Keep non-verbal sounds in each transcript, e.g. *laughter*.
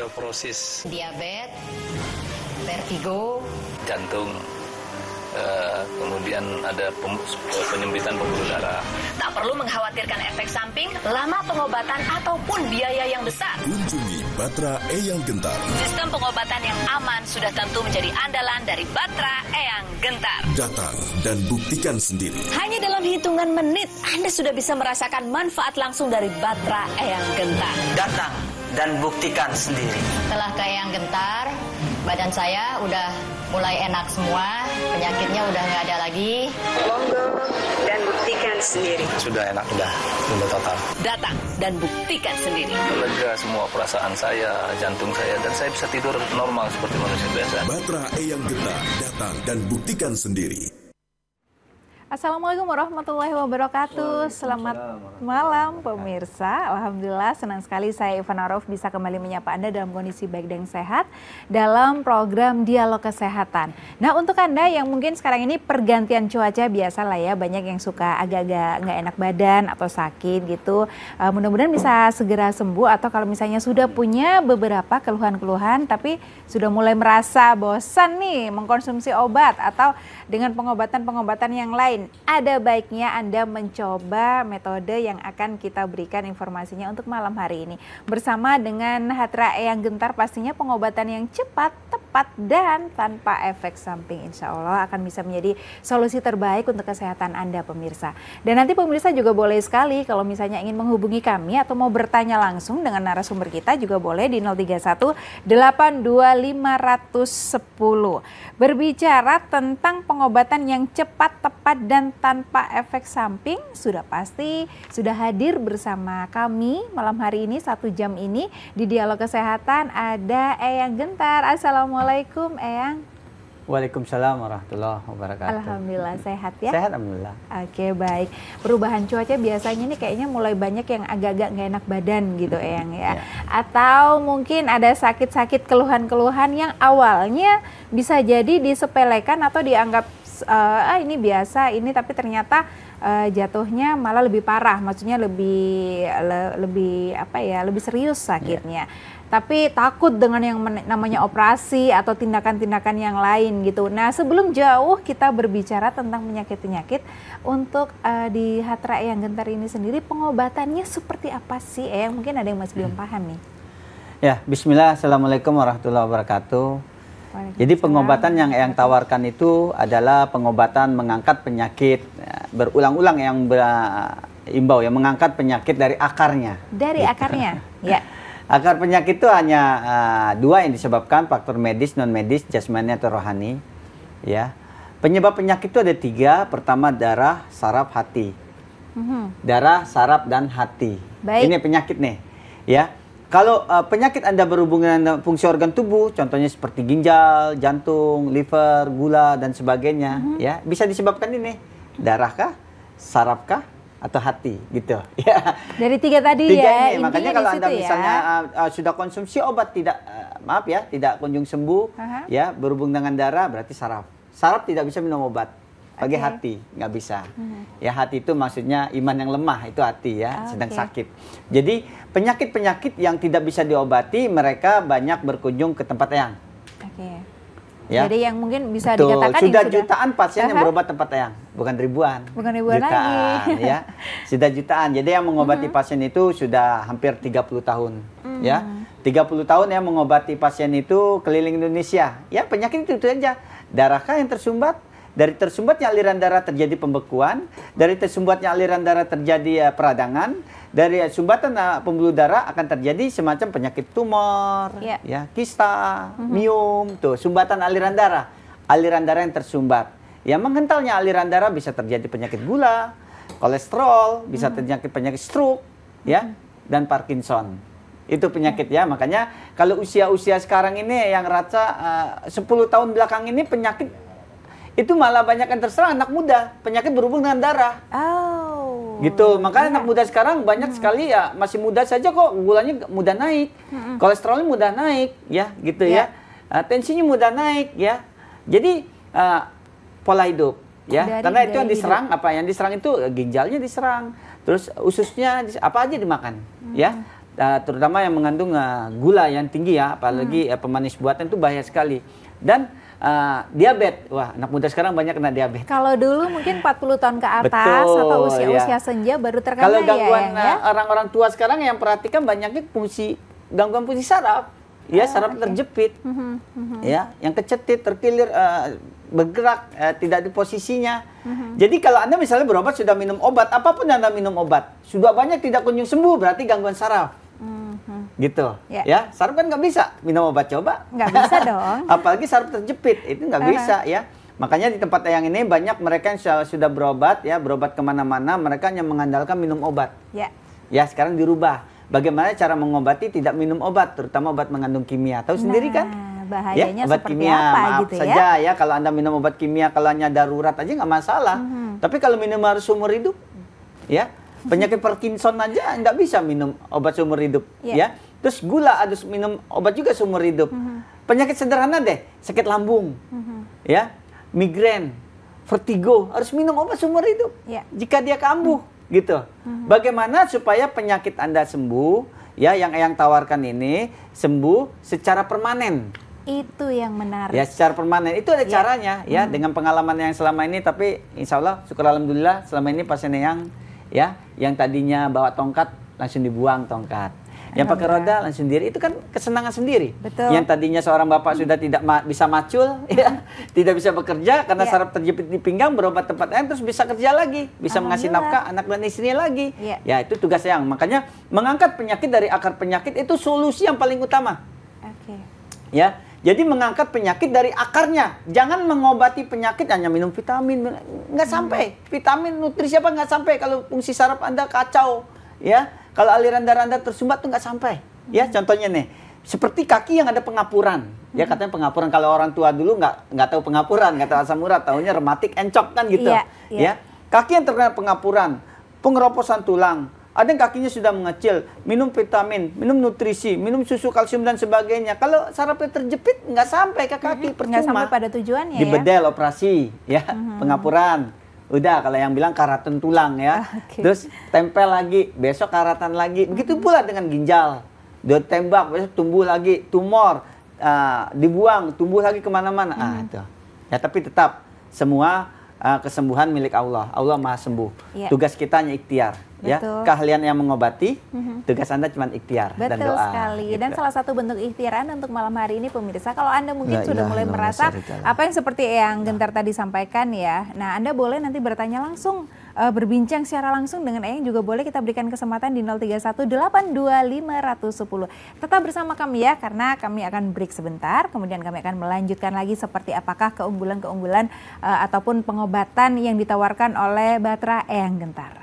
osteoporosis, diabetes, vertigo, jantung, eh, kemudian ada pem, penyempitan pembuluh darah. Tak perlu mengkhawatirkan efek samping, lama pengobatan ataupun biaya yang besar. Kunjungi Batra Eyang Gentar. Sistem pengobatan yang aman sudah tentu menjadi andalan dari Batra Eyang Gentar. Datang dan buktikan sendiri. Hanya dalam hitungan menit, Anda sudah bisa merasakan manfaat langsung dari Batra Eyang Gentar. Datang dan buktikan sendiri. Setelah kayak yang gentar, badan saya udah mulai enak semua, penyakitnya udah nggak ada lagi. Monggo dan buktikan sendiri. Sudah enak, sudah, sudah total. Datang dan buktikan sendiri. Lega semua perasaan saya, jantung saya, dan saya bisa tidur normal seperti manusia biasa. Batra E yang gentar, datang dan buktikan sendiri. Assalamualaikum warahmatullahi wabarakatuh. Selamat malam pemirsa. Alhamdulillah senang sekali saya Ivan Arof bisa kembali menyapa Anda dalam kondisi baik dan sehat dalam program Dialog Kesehatan. Nah, untuk Anda yang mungkin sekarang ini pergantian cuaca biasa lah ya, banyak yang suka agak-agak nggak enak badan atau sakit gitu. Eh, mudah-mudahan bisa segera sembuh atau kalau misalnya sudah punya beberapa keluhan-keluhan tapi sudah mulai merasa bosan nih mengkonsumsi obat atau dengan pengobatan-pengobatan yang lain ada baiknya Anda mencoba metode yang akan kita berikan informasinya untuk malam hari ini. Bersama dengan Hatra yang gentar pastinya pengobatan yang cepat, tepat, dan tanpa efek samping insya Allah akan bisa menjadi solusi terbaik untuk kesehatan Anda pemirsa. Dan nanti pemirsa juga boleh sekali kalau misalnya ingin menghubungi kami atau mau bertanya langsung dengan narasumber kita juga boleh di 031 Berbicara tentang pengobatan yang cepat, tepat, dan tanpa efek samping sudah pasti sudah hadir bersama kami malam hari ini satu jam ini di dialog kesehatan ada Eyang Gentar. Assalamualaikum Eyang. Waalaikumsalam warahmatullahi wabarakatuh. Alhamdulillah sehat ya. Sehat alhamdulillah. Oke baik. Perubahan cuaca biasanya ini kayaknya mulai banyak yang agak-agak nggak enak badan gitu Eyang ya. ya. Atau mungkin ada sakit-sakit keluhan-keluhan yang awalnya bisa jadi disepelekan atau dianggap uh, ah ini biasa ini tapi ternyata uh, jatuhnya malah lebih parah, maksudnya lebih le, lebih apa ya, lebih serius iya. sakitnya. Yeah. Tapi takut dengan yang namanya operasi atau tindakan-tindakan yang lain gitu. Nah, sebelum jauh kita berbicara tentang penyakit-penyakit untuk uh, di hatra yang gentar ini sendiri pengobatannya seperti apa sih? Eh, mungkin ada yang masih belum hmm. paham nih. Ya, bismillah. Assalamualaikum warahmatullahi wabarakatuh. Jadi pengobatan yang yang tawarkan itu adalah pengobatan mengangkat penyakit ya, berulang-ulang yang berimbau yang mengangkat penyakit dari akarnya. Dari gitu. akarnya, *laughs* ya. Akar penyakit itu hanya uh, dua yang disebabkan faktor medis, non medis, jasmani atau rohani, ya. Penyebab penyakit itu ada tiga. Pertama darah, saraf, hati. Mm -hmm. Darah, saraf, dan hati. Baik. Ini penyakit nih, ya kalau uh, penyakit Anda berhubungan dengan uh, fungsi organ tubuh, contohnya seperti ginjal, jantung, liver, gula dan sebagainya, mm -hmm. ya, bisa disebabkan ini darah kah, saraf atau hati gitu *laughs* ya dari tiga tadi tiga ya ini. makanya kalau anda ya. misalnya uh, uh, sudah konsumsi obat tidak uh, maaf ya tidak kunjung sembuh uh -huh. ya berhubung dengan darah berarti saraf saraf tidak bisa minum obat pakai okay. hati nggak bisa hmm. ya hati itu maksudnya iman yang lemah itu hati ya okay. sedang sakit jadi penyakit penyakit yang tidak bisa diobati mereka banyak berkunjung ke tempat yang okay. ya. jadi yang mungkin bisa Betul. dikatakan sudah jutaan pasien yang berobat tempat yang bukan ribuan bukan ribuan jutaan, lagi ya sudah jutaan jadi yang mengobati hmm. pasien itu sudah hampir 30 tahun hmm. ya 30 mm-hmm. tahun yang mengobati pasien itu keliling Indonesia ya penyakit itu, itu aja darahkah yang tersumbat dari tersumbatnya aliran darah terjadi pembekuan, dari tersumbatnya aliran darah terjadi uh, peradangan, dari sumbatan uh, pembuluh darah akan terjadi semacam penyakit tumor, yeah. ya, kista, mm-hmm. miom, tuh sumbatan aliran darah, aliran darah yang tersumbat. yang mengentalnya aliran darah bisa terjadi penyakit gula, kolesterol, bisa mm-hmm. terjadi penyakit stroke, mm-hmm. dan Parkinson. Itu penyakit ya, makanya kalau usia-usia sekarang ini yang rata eh, uh, 10 tahun belakang ini penyakit itu malah banyak yang terserang anak muda penyakit berhubung dengan darah. Oh. Gitu. Makanya yeah. anak iya. muda sekarang banyak hmm. sekali ya masih muda saja kok gulanya mudah naik, hmm. kolesterolnya mudah naik, ya gitu yeah. ya. Uh, tensinya mudah naik, ya. Jadi uh, pola hidup, ya. Dari, Karena dari itu yang diserang hidup. apa? Yang diserang itu eh, ginjalnya diserang, terus ususnya apa aja dimakan, hmm. ya. Uh, terutama yang mengandung uh, gula yang tinggi ya, apalagi hmm. uh, pemanis buatan itu bahaya sekali. Dan uh, diabetes. Wah, anak muda sekarang banyak kena diabetes. Kalau dulu mungkin 40 tahun ke atas Betul, atau usia-usia ya. senja baru terkena Kalau ya, gangguan ya, ya? orang-orang tua sekarang yang perhatikan banyaknya fungsi gangguan fungsi saraf. Ya, saraf okay. terjepit. Mm -hmm, mm -hmm. Ya, yang kecetit, terkilir uh, bergerak uh, tidak di posisinya. Mm-hmm. Jadi kalau Anda misalnya berobat sudah minum obat, apapun yang Anda minum obat, sudah banyak tidak kunjung sembuh berarti gangguan saraf. Mm-hmm. Gitu. Yeah. Ya, sarap kan nggak bisa minum obat coba. Nggak bisa *laughs* dong. Apalagi sarap terjepit, itu nggak uh-huh. bisa ya. Makanya di tempat yang ini banyak mereka yang sudah berobat ya, berobat kemana-mana, mereka hanya mengandalkan minum obat. Ya. Yeah. Ya, sekarang dirubah. Bagaimana cara mengobati tidak minum obat, terutama obat mengandung kimia. Tahu nah. sendiri kan? Ya, bahayanya ya, obat seperti kimia, apa maaf gitu ya? saja ya kalau Anda minum obat kimia kalau hanya darurat aja nggak masalah. Mm -hmm. Tapi kalau minum harus seumur hidup ya Penyakit Parkinson aja nggak bisa minum obat seumur hidup, yeah. ya. Terus gula harus minum obat juga seumur hidup. Mm -hmm. Penyakit sederhana deh, sakit lambung, mm -hmm. ya, migrain, vertigo harus minum obat seumur hidup. Yeah. Jika dia kambuh, mm. gitu. Mm -hmm. Bagaimana supaya penyakit anda sembuh? Ya, yang yang tawarkan ini sembuh secara permanen itu yang menarik. Ya secara permanen itu ada iya. caranya ya hmm. dengan pengalaman yang selama ini tapi insya Allah syukur alhamdulillah selama ini pasien yang ya yang tadinya bawa tongkat langsung dibuang tongkat yang pakai roda langsung sendiri itu kan kesenangan sendiri. Betul. Yang tadinya seorang bapak sudah tidak ma bisa macul, *laughs* ya, *laughs* tidak bisa bekerja karena yeah. saraf terjepit di pinggang, berobat tempat lain terus bisa kerja lagi, bisa mengasih nafkah anak dan istrinya lagi. Yeah. Ya itu tugas yang makanya mengangkat penyakit dari akar penyakit itu solusi yang paling utama. Okay. Ya jadi mengangkat penyakit dari akarnya. Jangan mengobati penyakit hanya minum vitamin. Nggak sampai. Vitamin, nutrisi apa nggak sampai. Kalau fungsi saraf Anda kacau. ya Kalau aliran darah Anda tersumbat tuh nggak sampai. Ya, hmm. contohnya nih. Seperti kaki yang ada pengapuran. Ya hmm. katanya pengapuran. Kalau orang tua dulu nggak nggak tahu pengapuran, nggak tahu asam urat, tahunya rematik encok kan gitu. Yeah, yeah. Ya, iya. kaki yang terkena pengapuran, pengeroposan tulang, ada yang kakinya sudah mengecil, minum vitamin, minum nutrisi, minum susu kalsium dan sebagainya. Kalau sarafnya terjepit nggak sampai ke kaki, mm -hmm. percuma. Nggak sampai pada tujuannya Di ya. bedel ya? operasi, ya -hmm. pengapuran. Udah kalau yang bilang karatan tulang ya. Ah, okay. Terus tempel lagi, besok karatan lagi. Begitu pula dengan ginjal. Dia tembak, besok tumbuh lagi tumor, uh, dibuang, tumbuh lagi kemana-mana. Hmm. Ah, itu. Ya tapi tetap semua uh, kesembuhan milik Allah. Allah maha sembuh. Yeah. Tugas kita hanya ikhtiar. Ya, Betul. ya keahlian yang mengobati mm-hmm. tugas anda cuma ikhtiar Betul dan doa sekali gitu. dan salah satu bentuk ikhtiar untuk malam hari ini pemirsa kalau anda mungkin nah, sudah mulai merasa apa yang seperti yang Gentar tadi sampaikan ya nah anda boleh nanti bertanya langsung uh, berbincang secara langsung dengan Eyang juga boleh kita berikan kesempatan di 03182510 tetap bersama kami ya karena kami akan break sebentar kemudian kami akan melanjutkan lagi seperti apakah keunggulan-keunggulan uh, ataupun pengobatan yang ditawarkan oleh Batra Eyang Gentar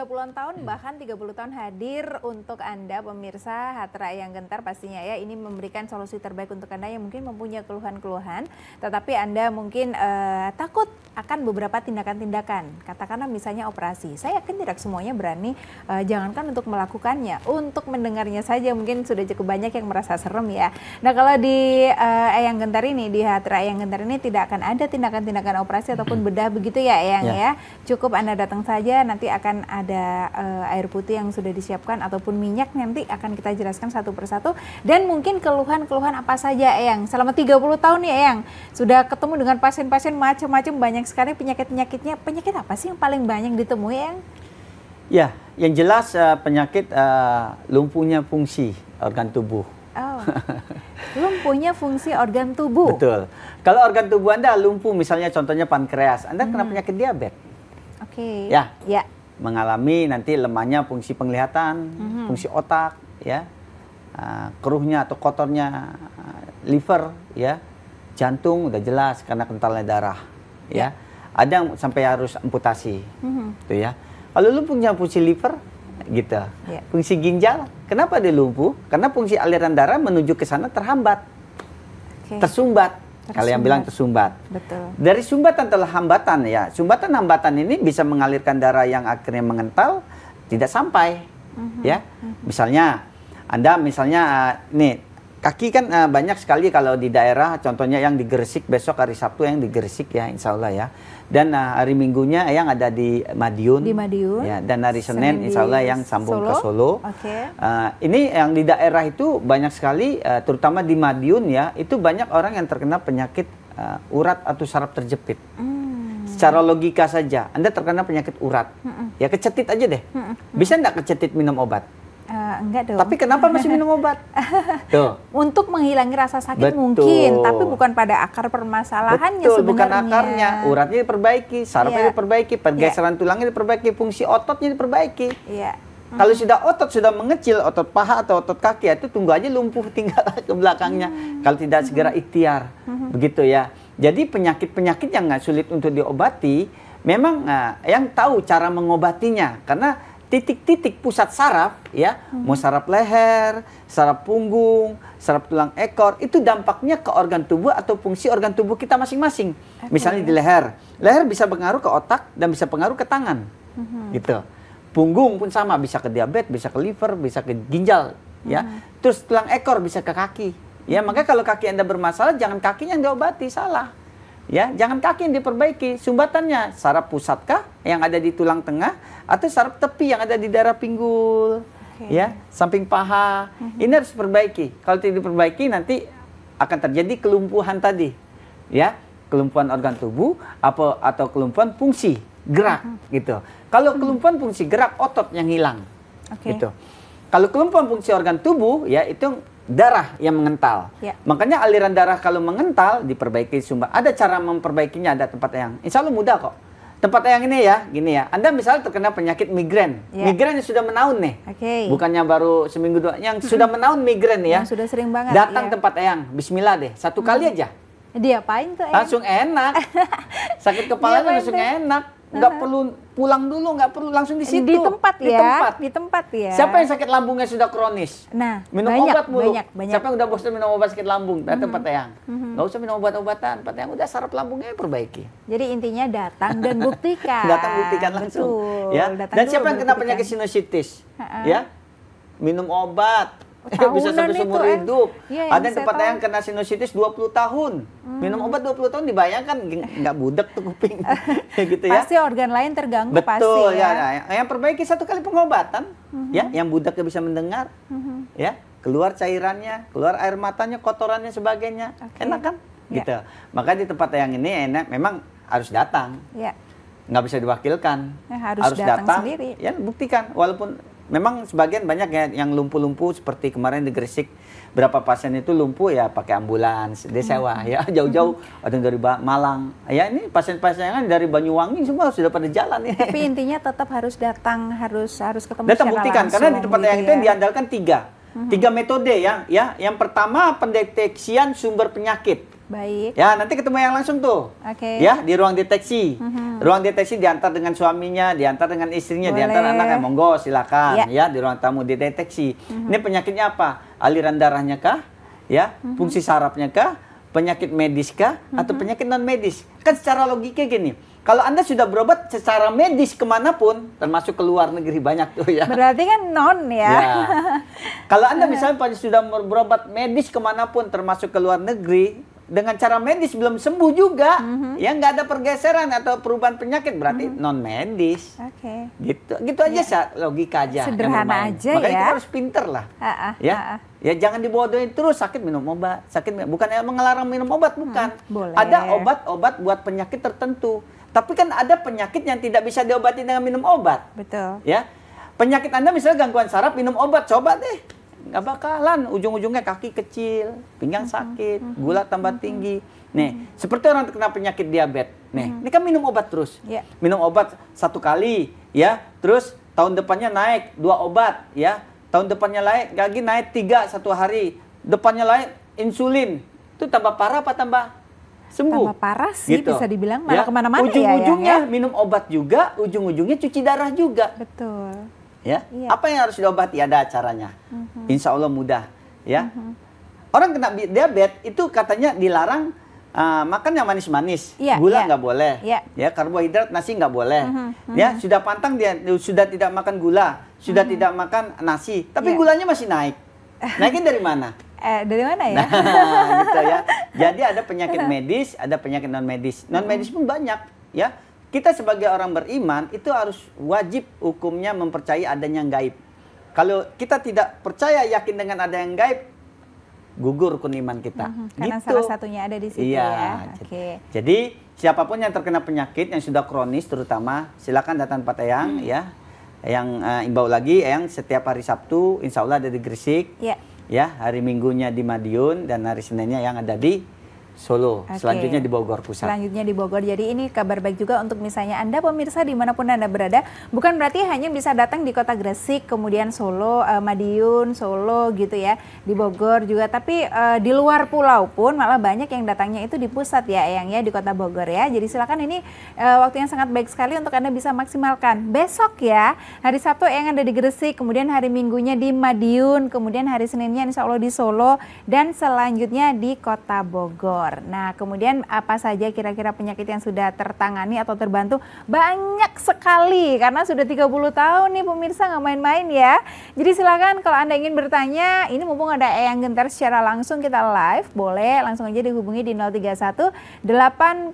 sudah puluhan tahun hmm. bahkan 30 tahun hadir untuk Anda pemirsa Hatra yang gentar pastinya ya. Ini memberikan solusi terbaik untuk Anda yang mungkin mempunyai keluhan-keluhan tetapi Anda mungkin uh, takut akan beberapa tindakan-tindakan. Katakanlah misalnya operasi. Saya yakin tidak semuanya berani uh, jangankan untuk melakukannya, untuk mendengarnya saja mungkin sudah cukup banyak yang merasa serem ya. Nah, kalau di uh, Eyang Gentar ini di Hatra Eyang Gentar ini tidak akan ada tindakan-tindakan operasi ataupun hmm. bedah begitu ya, Eyang ya. ya. Cukup Anda datang saja nanti akan ada uh, air putih yang sudah disiapkan ataupun minyak nanti akan kita jelaskan satu persatu dan mungkin keluhan-keluhan apa saja Eyang. Selama 30 tahun ya Eyang sudah ketemu dengan pasien-pasien macam-macam banyak sekarang penyakit-penyakitnya penyakit apa sih yang paling banyak ditemui yang? Ya, yang jelas uh, penyakit uh, lumpuhnya fungsi organ tubuh. Oh. *laughs* lumpuhnya fungsi organ tubuh. Betul. Kalau organ tubuh Anda lumpuh misalnya contohnya pankreas, Anda hmm. kena penyakit diabetes. Oke. Okay. Ya. Ya. Mengalami nanti lemahnya fungsi penglihatan, hmm. fungsi otak, ya. Uh, keruhnya atau kotornya uh, liver, ya. Jantung udah jelas karena kentalnya darah Ya. ya. Ada yang sampai harus amputasi. Hmm. Tuh gitu ya. Kalau lu punya fungsi liver gitu. Yeah. Fungsi ginjal, kenapa dia lumpuh? Karena fungsi aliran darah menuju ke sana terhambat. Okay. Tersumbat. Kalian bilang tersumbat. Betul. Dari sumbatan telah hambatan ya. Sumbatan hambatan ini bisa mengalirkan darah yang akhirnya mengental tidak sampai. Mm -hmm. Ya. Mm -hmm. Misalnya Anda misalnya uh, nih Kaki kan uh, banyak sekali kalau di daerah, contohnya yang di Gresik besok hari Sabtu yang di Gresik ya, Insya Allah ya. Dan uh, hari Minggunya yang ada di Madiun. Di Madiun. Ya, dan hari Senin, Senin Insya Allah yang sambung Solo. ke Solo. Okay. Uh, eh, ini yang di daerah itu banyak sekali, uh, terutama di Madiun ya, itu banyak orang yang terkena penyakit uh, urat atau saraf terjepit. hmm. secara logika saja Anda terkena penyakit urat, hmm. ya kecetit aja deh. hmm. Bisa nggak kecetit minum obat? Uh, enggak dong. Tapi kenapa masih minum obat? *laughs* Tuh. Untuk menghilangi rasa sakit Betul. mungkin, tapi bukan pada akar permasalahannya Betul, sebenarnya. bukan akarnya. Uratnya diperbaiki, sarafnya yeah. diperbaiki, pergeseran yeah. tulangnya diperbaiki, fungsi ototnya diperbaiki. Iya. Yeah. Mm. Kalau sudah otot sudah mengecil, otot paha atau otot kaki ya itu tunggu aja lumpuh *laughs* tinggal ke belakangnya. Mm. Kalau tidak segera ikhtiar, mm. begitu ya. Jadi penyakit-penyakit yang nggak sulit untuk diobati, memang uh, yang tahu cara mengobatinya karena titik-titik pusat saraf ya, hmm. mau saraf leher, saraf punggung, saraf tulang ekor, itu dampaknya ke organ tubuh atau fungsi organ tubuh kita masing-masing. Okay. Misalnya di leher, leher bisa pengaruh ke otak dan bisa pengaruh ke tangan, hmm. gitu. Punggung pun sama, bisa ke diabetes, bisa ke liver, bisa ke ginjal, ya. hmm. ya. Terus tulang ekor bisa ke kaki, ya. Makanya kalau kaki anda bermasalah, jangan kakinya yang diobati, salah. Ya, jangan kaki yang diperbaiki, sumbatannya saraf pusatkah yang ada di tulang tengah atau saraf tepi yang ada di daerah pinggul. Okay. Ya, samping paha. Mm -hmm. Ini harus perbaiki. Kalau tidak diperbaiki nanti akan terjadi kelumpuhan tadi. Ya, kelumpuhan organ tubuh apa atau kelumpuhan fungsi gerak mm -hmm. gitu. Kalau mhm. kelumpuhan fungsi gerak otot yang hilang. Okay. Gitu. Kalau kelumpuhan fungsi organ tubuh ya itu darah yang mengental. Ya. Makanya aliran darah kalau mengental diperbaiki sumber. Ada cara memperbaikinya, ada tempat yang. Insya Allah mudah kok. Tempat yang ini ya, gini ya. Anda misalnya terkena penyakit migrain, ya. migrain yang sudah menaun nih, okay. bukannya baru seminggu dua, yang sudah *laughs* menaun migrain ya. Yang sudah sering banget. Datang ya. tempat yang, Bismillah deh, satu hmm. kali aja. Diapain tuh? Eh? Langsung enak. *laughs* Sakit kepala langsung enak nggak perlu pulang dulu nggak perlu langsung di situ di tempat di ya tempat. di tempat ya siapa yang sakit lambungnya sudah kronis nah minum banyak, obat mulu banyak, banyak. siapa yang udah bosan minum obat sakit lambung datang mm -hmm. Pak yang mm -hmm. usah minum obat-obatan yang udah sarap lambungnya ya perbaiki jadi intinya datang dan *laughs* buktikan datang buktikan langsung Betul. ya datang dan siapa yang buktikan. kena penyakit sinusitis ha -ha. ya minum obat Tahunan bisa sampai seumur eh. hidup. Ya, Ada tempat yang kena sinusitis 20 tahun. Hmm. Minum obat 20 tahun dibayangkan nggak budek tuh kuping. *laughs* ya gitu ya. Pasti organ lain terganggu Betul, pasti ya. ya. Nah, yang perbaiki satu kali pengobatan -hmm. ya, yang budaknya bisa mendengar. -hmm. Ya, keluar cairannya, keluar air matanya, kotorannya sebagainya. Okay. Enak kan? Ya. Gitu. Maka di tempat yang ini enak memang harus datang. Ya. nggak bisa diwakilkan. Ya, harus, harus datang, datang sendiri. Ya buktikan walaupun memang sebagian banyak ya yang lumpuh-lumpuh seperti kemarin di Gresik berapa pasien itu lumpuh ya pakai ambulans dia sewa hmm. ya *laughs* jauh-jauh atau dari Malang ya ini pasien-pasien kan dari Banyuwangi semua sudah pada jalan ya tapi intinya tetap harus datang harus harus ketemu datang buktikan karena di tempat gitu yang itu ya. diandalkan tiga hmm. tiga metode ya ya yang pertama pendeteksian sumber penyakit Baik. Ya, nanti ketemu yang langsung tuh. Oke. Okay. Ya, di ruang deteksi. Mm -hmm. Ruang deteksi diantar dengan suaminya, diantar dengan istrinya, Boleh. diantar anaknya. Monggo, silakan. Yeah. Ya, di ruang tamu dideteksi. Mm -hmm. Ini penyakitnya apa? Aliran darahnya kah? Ya, mm -hmm. fungsi sarafnya kah? Penyakit medis kah? Mm -hmm. Atau penyakit non medis? Kan secara logika gini. Kalau Anda sudah berobat secara medis kemanapun, termasuk ke luar negeri banyak tuh ya. Berarti kan non ya. ya. *laughs* Kalau Anda eh. misalnya sudah berobat medis kemanapun, termasuk ke luar negeri, dengan cara medis belum sembuh juga mm-hmm. ya nggak ada pergeseran atau perubahan penyakit berarti mm-hmm. non medis okay. gitu gitu aja ya. logika aja sederhana aja makanya ya. kita harus pinter lah uh-uh, ya uh-uh. ya jangan dibodohin terus sakit minum obat sakit bukan yang mengelarang minum obat hmm, bukan hmm, boleh. ada obat-obat buat penyakit tertentu tapi kan ada penyakit yang tidak bisa diobati dengan minum obat betul ya penyakit anda misalnya gangguan saraf minum obat coba deh nggak bakalan ujung-ujungnya kaki kecil, pinggang mm-hmm. sakit, mm-hmm. gula tambah mm-hmm. tinggi. Nih, seperti orang terkena penyakit diabetes. Nih, ini kan minum obat terus. Yeah. Minum obat satu kali, ya. Terus tahun depannya naik dua obat, ya. Tahun depannya naik lagi naik tiga satu hari. Depannya naik insulin. Itu tambah parah apa tambah sembuh. Tambah parah sih gitu. bisa dibilang malah ya. kemana-mana ya, ya, Ujung-ujungnya ya, ya. minum obat juga, ujung-ujungnya cuci darah juga. Betul ya. Iya. Apa yang harus diobati? Ada caranya. Mm-hmm. Insya Allah mudah, ya. Mm-hmm. Orang kena diabetes itu katanya dilarang uh, makan yang manis-manis, yeah, gula iya. nggak yeah. boleh, yeah. ya karbohidrat nasi nggak boleh, mm-hmm. ya sudah pantang dia sudah tidak makan gula, sudah mm-hmm. tidak makan nasi, tapi yeah. gulanya masih naik. *laughs* Naiknya dari mana? Eh, dari mana ya? Nah, gitu ya. *laughs* Jadi ada penyakit medis, ada penyakit non medis. Non medis pun banyak, ya kita sebagai orang beriman itu harus wajib hukumnya mempercayai adanya yang gaib. Kalau kita tidak percaya yakin dengan ada yang gaib, gugur kun iman kita. Hmm, karena gitu. salah satunya ada di situ iya, ya. Oke. Okay. Jadi siapapun yang terkena penyakit yang sudah kronis terutama silakan datang Pak yang, hmm. ya. Yang uh, imbau lagi yang setiap hari Sabtu insya Allah ada di Gresik. Yeah. Ya, hari Minggunya di Madiun dan hari Seninnya yang ada di Solo, okay. selanjutnya di Bogor pusat. Selanjutnya di Bogor. Jadi ini kabar baik juga untuk misalnya Anda pemirsa dimanapun Anda berada, bukan berarti hanya bisa datang di kota Gresik, kemudian Solo, eh, Madiun, Solo gitu ya, di Bogor juga. Tapi eh, di luar pulau pun malah banyak yang datangnya itu di pusat ya, yang ya di kota Bogor ya. Jadi silakan ini eh, waktu yang sangat baik sekali untuk Anda bisa maksimalkan. Besok ya, hari Sabtu yang ada di Gresik, kemudian hari Minggunya di Madiun, kemudian hari Seninnya insya Allah di Solo, dan selanjutnya di kota Bogor tumor. Nah, kemudian apa saja kira-kira penyakit yang sudah tertangani atau terbantu? Banyak sekali karena sudah 30 tahun nih pemirsa nggak main-main ya. Jadi silakan kalau Anda ingin bertanya, ini mumpung ada yang genter secara langsung kita live, boleh langsung aja dihubungi di 031 8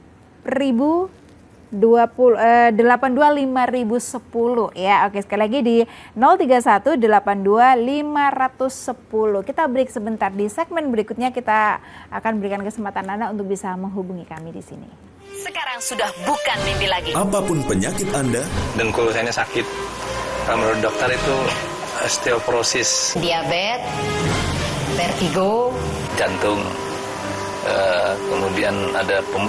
Eh, lima eh, 825.010 ya. Oke, sekali lagi di ratus sepuluh Kita break sebentar di segmen berikutnya kita akan berikan kesempatan Anda untuk bisa menghubungi kami di sini. Sekarang sudah bukan mimpi lagi. Apapun penyakit Anda, dan kalau saya sakit. Menurut dokter itu eh, osteoporosis, diabetes, vertigo, jantung Eh, kemudian ada pem,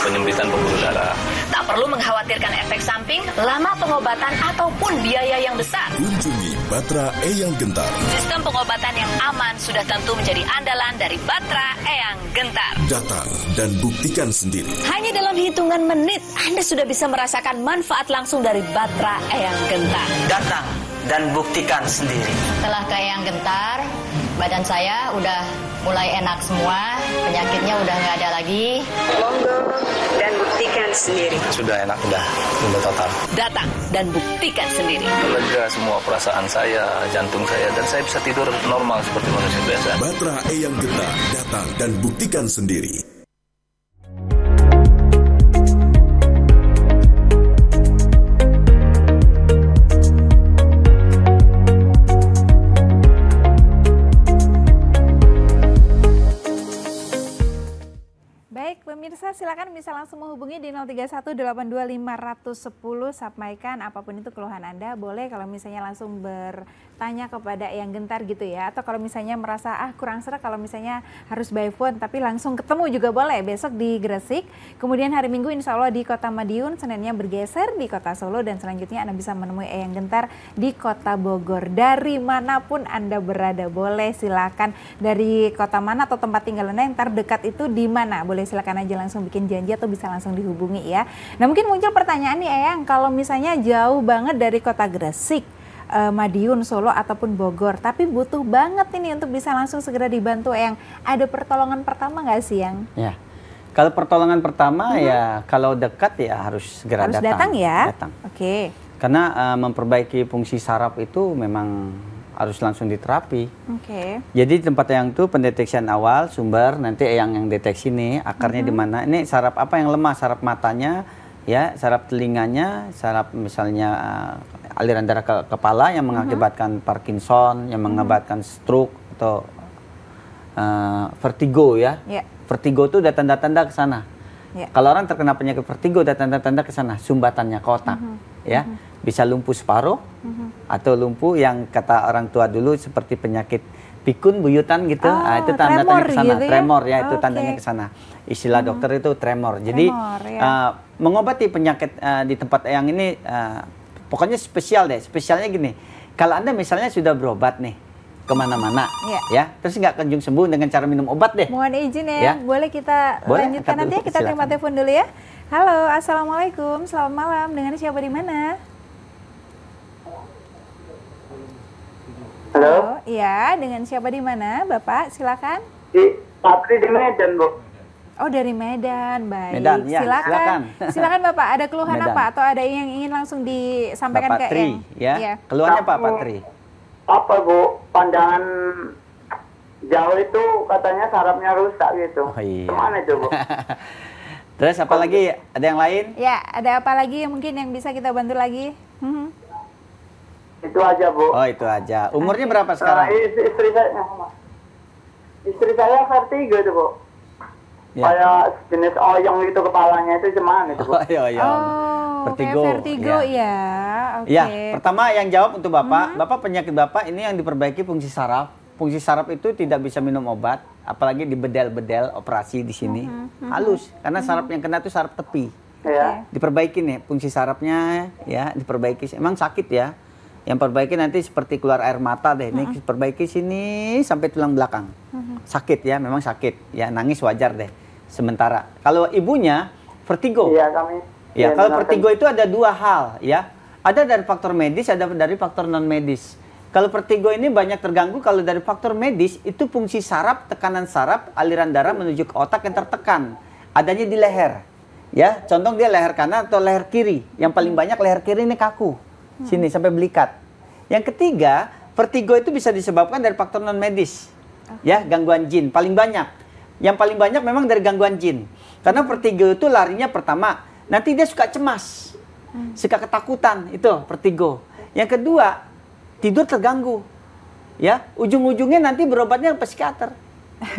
penyempitan pembuluh darah. Tak perlu mengkhawatirkan efek samping, lama pengobatan ataupun biaya yang besar. Kunjungi Batra Eyang Gentar. Sistem pengobatan yang aman sudah tentu menjadi andalan dari Batra Eyang Gentar. Datang dan buktikan sendiri. Hanya dalam hitungan menit, Anda sudah bisa merasakan manfaat langsung dari Batra Eyang Gentar. Datang dan buktikan sendiri. Setelah ke Eyang Gentar, badan saya udah mulai enak semua, penyakitnya udah nggak ada lagi. Monggo dan buktikan sendiri. Sudah enak, udah, udah total. Datang dan buktikan sendiri. Lega semua perasaan saya, jantung saya, dan saya bisa tidur normal seperti manusia biasa. Batra yang Genta datang dan buktikan sendiri. silakan bisa langsung menghubungi di 03182510 sampaikan apapun itu keluhan Anda. Boleh kalau misalnya langsung bertanya kepada yang gentar gitu ya atau kalau misalnya merasa ah kurang serak kalau misalnya harus by phone tapi langsung ketemu juga boleh besok di Gresik. Kemudian hari Minggu insya Allah di Kota Madiun, Seninnya bergeser di Kota Solo dan selanjutnya Anda bisa menemui yang gentar di Kota Bogor. Dari manapun Anda berada boleh silakan dari kota mana atau tempat tinggal Anda yang terdekat itu di mana boleh silakan aja langsung bikin janji atau bisa langsung dihubungi ya. Nah mungkin muncul pertanyaan nih Eyang, kalau misalnya jauh banget dari kota Gresik, eh, Madiun, Solo ataupun Bogor, tapi butuh banget ini untuk bisa langsung segera dibantu Eyang. Ada pertolongan pertama nggak sih Yang? Ya, kalau pertolongan pertama hmm. ya kalau dekat ya harus segera harus datang. datang ya. Datang. Oke. Okay. Karena uh, memperbaiki fungsi saraf itu memang harus langsung diterapi. Oke. Okay. Jadi tempat yang itu pendeteksian awal sumber nanti yang yang deteksi nih akarnya mm -hmm. di mm-hmm. mana. Ini saraf apa yang lemah? Saraf matanya, ya, saraf telinganya, saraf misalnya uh, aliran darah ke kepala yang mm-hmm. mengakibatkan mm -hmm. Parkinson, yang mm-hmm. mengakibatkan mm -hmm. stroke atau uh, vertigo ya. Yeah. Vertigo itu ada tanda-tanda ke sana. Yeah. Kalau orang terkena penyakit vertigo dan tanda-tanda ke sana, sumbatannya kotak, mm -hmm. ya. Mm -hmm. Bisa lumpuh separuh mm -hmm. atau lumpuh yang kata orang tua dulu seperti penyakit pikun buyutan gitu. Ah, oh, nah, itu tanda tanda ke sana, gitu ya? tremor ya, oh, itu okay. tandanya ke sana. Istilah mm -hmm. dokter itu tremor. Jadi ya. uh, mengobati penyakit uh, di tempat yang ini uh, pokoknya spesial deh. Spesialnya gini. Kalau Anda misalnya sudah berobat nih, kemana-mana ya. ya terus nggak kunjung sembuh dengan cara minum obat deh mohon izin ya, ya. boleh kita boleh, lanjutkan nanti ya kita terima telepon dulu ya halo assalamualaikum selamat malam dengan siapa di mana halo iya dengan siapa di mana bapak silakan di Patri di Medan bu Oh dari Medan, baik. Medan, ya, silakan. silakan. *laughs* Silakan Bapak, ada keluhan Medan. apa atau ada yang ingin langsung disampaikan Bapak ke Tri, yang? ya. ya. Keluhannya Pak Patri apa bu pandangan jauh itu katanya sarapnya rusak gitu. Oh, iya. kemana itu bu? *laughs* Terus apa lagi? Ada yang lain? Ya, ada apa lagi yang mungkin yang bisa kita bantu lagi? Hmm. Itu aja bu. Oh itu aja. Umurnya berapa eh, sekarang? istri, saya, istri saya vertigo itu bu. Ya. kayak jenis oyong itu kepalanya itu cuman itu oh, Oh, iya. Oh, vertigo. vertigo ya. ya. Okay. Ya, pertama yang jawab untuk Bapak, hmm. Bapak penyakit Bapak ini yang diperbaiki fungsi saraf. Fungsi saraf itu tidak bisa minum obat, apalagi di bedel-bedel operasi di sini. Hmm. hmm, hmm Halus, hmm. karena saraf yang kena itu saraf tepi. Ya. Diperbaiki nih fungsi sarafnya ya, diperbaiki. Emang sakit ya. Yang perbaiki nanti seperti keluar air mata deh. Ini mm perbaiki sini sampai tulang belakang. Sakit ya, memang sakit. Ya nangis wajar deh sementara. Kalau ibunya vertigo. Iya, kami. Ya, ya kalau vertigo itu ada dua hal ya. Ada dari faktor medis, ada dari faktor non medis. Kalau vertigo ini banyak terganggu kalau dari faktor medis itu fungsi saraf, tekanan saraf, aliran darah menuju ke otak yang tertekan. Adanya di leher. Ya, contoh dia leher kanan atau leher kiri. Yang paling banyak leher kiri ini kaku. Sini hmm. sampai belikat. Yang ketiga, vertigo itu bisa disebabkan dari faktor non medis. Ya, gangguan jin paling banyak yang paling banyak memang dari gangguan jin. Karena vertigo itu larinya pertama, nanti dia suka cemas, hmm. suka ketakutan, itu vertigo. Yang kedua, tidur terganggu. Ya, ujung-ujungnya nanti berobatnya psikiater. *laughs*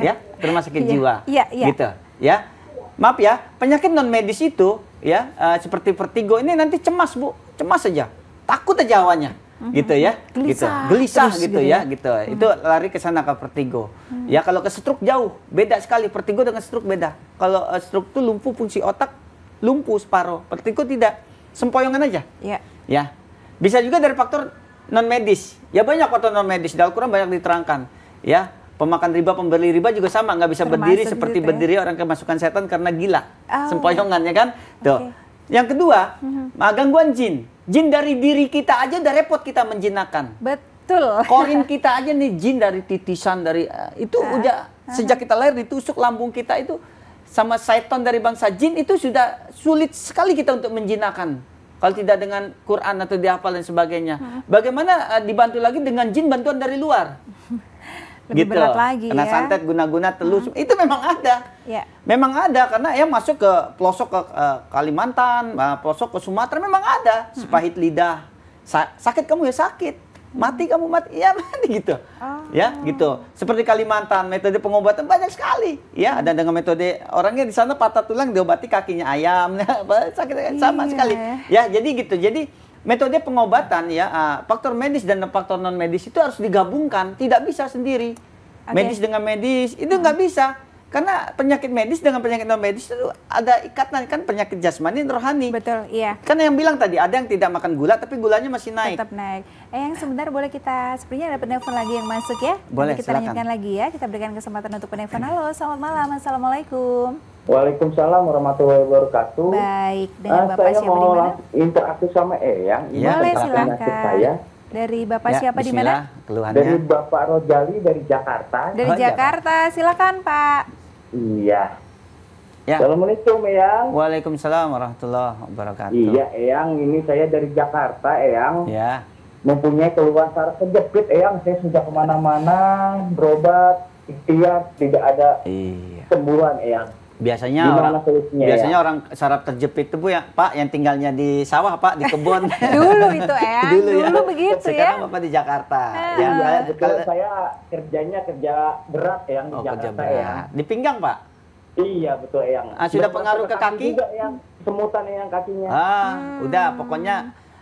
Ya, rumah sakit iya, jiwa. Iya, iya. Gitu, ya. Maaf ya, penyakit non medis itu ya uh, seperti vertigo ini nanti cemas, Bu. Cemas saja. Takut aja awalnya hmm gitu ya gelisah gitu gelisah gitu, gitu ya, ya, gitu mm-hmm. itu lari ke sana ke vertigo mm-hmm. ya kalau ke stroke jauh beda sekali vertigo dengan stroke beda kalau uh, stroke itu lumpuh fungsi otak lumpuh separuh vertigo tidak sempoyongan aja yeah. ya bisa juga dari faktor non medis ya banyak faktor non medis dalam kurang banyak diterangkan ya pemakan riba pembeli riba juga sama nggak bisa Termasuk berdiri gitu seperti ya? berdiri orang kemasukan setan karena gila oh. sempoyongannya kan tuh yang kedua mm-hmm. gangguan jin Jin dari diri kita aja udah repot kita menjinakkan. Betul. koin *laughs* kita aja nih jin dari titisan dari eh, itu uh, udah uh, sejak kita lahir ditusuk lambung kita itu sama setan dari bangsa jin itu sudah sulit sekali kita untuk menjinakkan. Kalau tidak dengan Quran atau dihafal dan sebagainya. Ah. Bagaimana eh, dibantu lagi dengan jin bantuan dari luar? *laughs* Lebih gitu. berat lagi Kena ya. santet, guna-guna, telus. Hmm. Itu memang ada. Yeah. Memang ada karena ya masuk ke pelosok ke uh, Kalimantan, uh, pelosok ke Sumatera memang ada. Hmm. lidah. Sa sakit kamu ya sakit. Mati kamu mati, ya *laughs* mati gitu. Oh. Ya, gitu. Seperti Kalimantan, metode pengobatan banyak sekali. Ya, ada dengan metode orangnya di sana patah tulang diobati kakinya ayam, *laughs* sakit yeah. sama iya. sekali. Ya, jadi gitu. Jadi metode pengobatan ya uh, faktor medis dan faktor non medis itu harus digabungkan tidak bisa sendiri okay. medis dengan medis itu nggak hmm. bisa karena penyakit medis dengan penyakit non medis itu ada ikatan kan penyakit jasmani dan rohani betul iya Karena yang bilang tadi ada yang tidak makan gula tapi gulanya masih naik tetap naik eh yang sebentar boleh kita sepertinya ada penelpon lagi yang masuk ya boleh Nanti kita silakan. lanjutkan lagi ya kita berikan kesempatan untuk penelpon halo selamat malam assalamualaikum Waalaikumsalam warahmatullahi wabarakatuh. Baik, dengan nah, Bapak saya mau interaksi sama Eyang. Ya, Boleh silakan. Saya. Dari Bapak ya, siapa di mana? Dari Bapak Rojali dari Jakarta. Dari oh, iya, Jakarta, ya, silakan Pak. Iya. Ya. Assalamualaikum Eyang. Waalaikumsalam warahmatullahi wabarakatuh. Iya Eyang, ini saya dari Jakarta Eyang. Iya. Mempunyai keluhan saraf kejepit Eyang, saya sudah kemana-mana berobat, ikhtiar, tidak ada iya. sembuhan Eyang biasanya Gimana orang solusinya, biasanya ya? orang sarap terjepit itu bu ya pak yang tinggalnya di sawah pak di kebun *laughs* dulu itu *laughs* eh dulu, ya. dulu begitu sekarang ya sekarang bapak di Jakarta ah. ya, ya betul saya kerjanya kerja berat yang di oh, Jakarta kerja berat. ya di pinggang pak iya betul yang ah, sudah pengaruh ke kaki, juga yang semutan yang kakinya ah hmm. udah pokoknya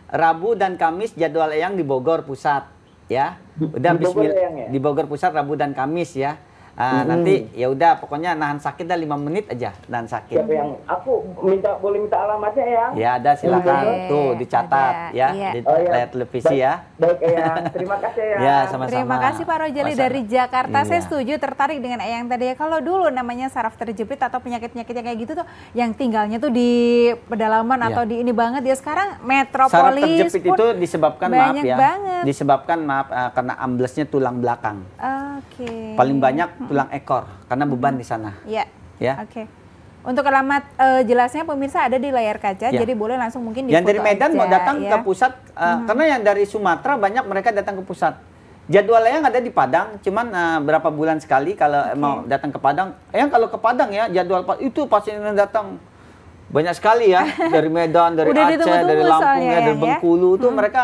Rabu dan Kamis jadwal yang di Bogor pusat ya udah di Bogor, Bismillah, ya? di Bogor pusat Rabu dan Kamis ya Ah, hmm. nanti ya udah pokoknya nahan sakit dah lima menit aja nahan sakit. Siapa yang aku minta boleh minta alamatnya ya? Ya ada silakan okay. tuh dicatat ada. ya iya. di layar oh, televisi ya. Baik ya terima kasih ya. Ya sama-sama. Terima kasih Pak Rojali Masa. dari Jakarta. Iya. Saya setuju tertarik dengan Eyang tadi ya. Kalau dulu namanya saraf terjepit atau penyakit-penyakit kayak gitu tuh yang tinggalnya tuh di pedalaman iya. atau di ini banget ya sekarang metropolis Saraf terjepit pun itu disebabkan maaf ya. Banget. Disebabkan maaf uh, karena amblesnya tulang belakang. Oke. Okay. Paling banyak tulang ekor karena beban di sana. Iya. Ya. Oke. Okay. Untuk alamat uh, jelasnya pemirsa ada di layar kaca, ya. jadi boleh langsung mungkin di Yang dari Medan aja, mau datang ya. ke pusat, uh, hmm. karena yang dari Sumatera banyak mereka datang ke pusat. Jadwalnya yang ada di Padang, cuman uh, berapa bulan sekali kalau okay. mau datang ke Padang. Yang kalau ke Padang ya jadwal itu pasti datang banyak sekali ya *laughs* dari Medan, dari Aceh, dari Lampung, ya, dari ya, ya. Bengkulu ya? itu hmm. mereka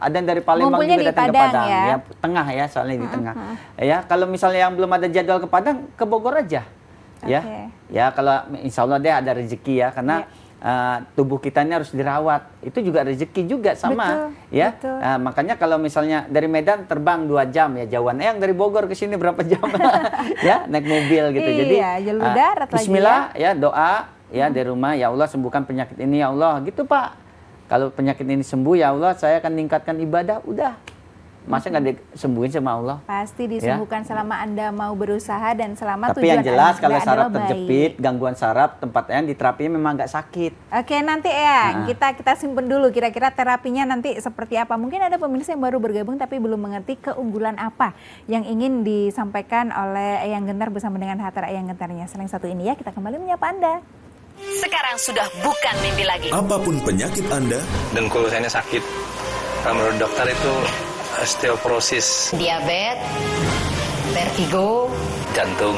ada yang dari Palembang Mumpulnya juga datang Padang, ke Padang ya. ya tengah ya soalnya di ah, tengah ah, ah. ya kalau misalnya yang belum ada jadwal ke Padang ke Bogor aja ya okay. ya kalau Insya Allah deh ada rezeki ya karena yeah. Ya. Uh, tubuh kita ini harus dirawat itu juga rezeki juga sama betul, ya betul. Uh, makanya kalau misalnya dari Medan terbang dua jam ya jauhan eh, yang dari Bogor ke sini berapa jam *laughs* ya naik mobil gitu jadi iya, uh, Bismillah ya. ya doa ya hmm. dari rumah ya Allah sembuhkan penyakit ini ya Allah gitu Pak kalau penyakit ini sembuh ya Allah, saya akan meningkatkan ibadah. Udah. Masa nggak hmm disembuhin sama Allah? Pasti ya. disembuhkan ya? selama Anda mau berusaha dan selama Tapi tujuan yang jelas anda kalau saraf terjepit, baik. gangguan saraf tempatnya terapi memang nggak sakit. Oke, nanti ya nah. kita kita simpen dulu kira-kira terapinya nanti seperti apa. Mungkin ada pemirsa yang baru bergabung tapi belum mengerti keunggulan apa yang ingin disampaikan oleh Eyang Gentar bersama dengan Hatta Eyang Gentarnya. Selain satu ini ya, kita kembali menyapa Anda sekarang sudah bukan mimpi lagi. Apapun penyakit Anda, dengkul saya sakit. Kalau menurut dokter itu osteoporosis, diabetes, vertigo, jantung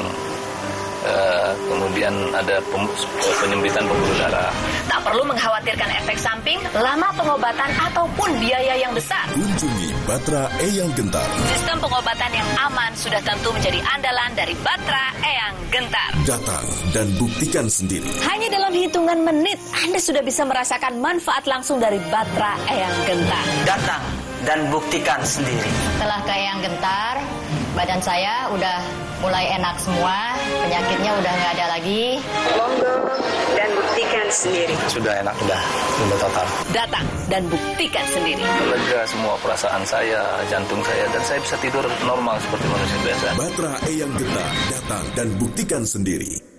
Eh, kemudian ada pem penyempitan pembuluh darah. Tak perlu mengkhawatirkan efek samping, lama pengobatan ataupun biaya yang besar. Kunjungi Batra Eyang Gentar. Sistem pengobatan yang aman sudah tentu menjadi andalan dari Batra Eyang Gentar. Datang dan buktikan sendiri. Hanya dalam hitungan menit, Anda sudah bisa merasakan manfaat langsung dari Batra Eyang Gentar. Datang dan buktikan sendiri. Setelah ke Eyang Gentar, badan saya udah mulai enak semua, penyakitnya udah nggak ada lagi. Monggo dan buktikan sendiri. Sudah enak, sudah sudah total. Datang dan buktikan sendiri. Lega semua perasaan saya, jantung saya, dan saya bisa tidur normal seperti manusia biasa. Batra Eyang Genta datang dan buktikan sendiri.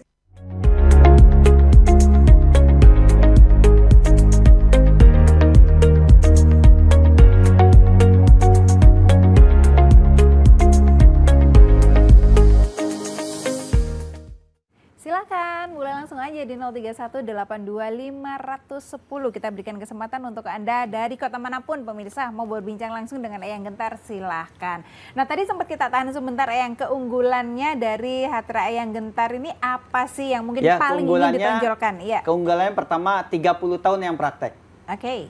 aja di 03182510. Kita berikan kesempatan untuk Anda dari kota manapun pemirsa mau berbincang langsung dengan Eyang Gentar silahkan. Nah tadi sempat kita tahan sebentar Eyang keunggulannya dari Hatra Eyang Gentar ini apa sih yang mungkin ya, paling ingin ditonjolkan? Ya. Keunggulannya pertama 30 tahun yang praktek. Oke. Okay.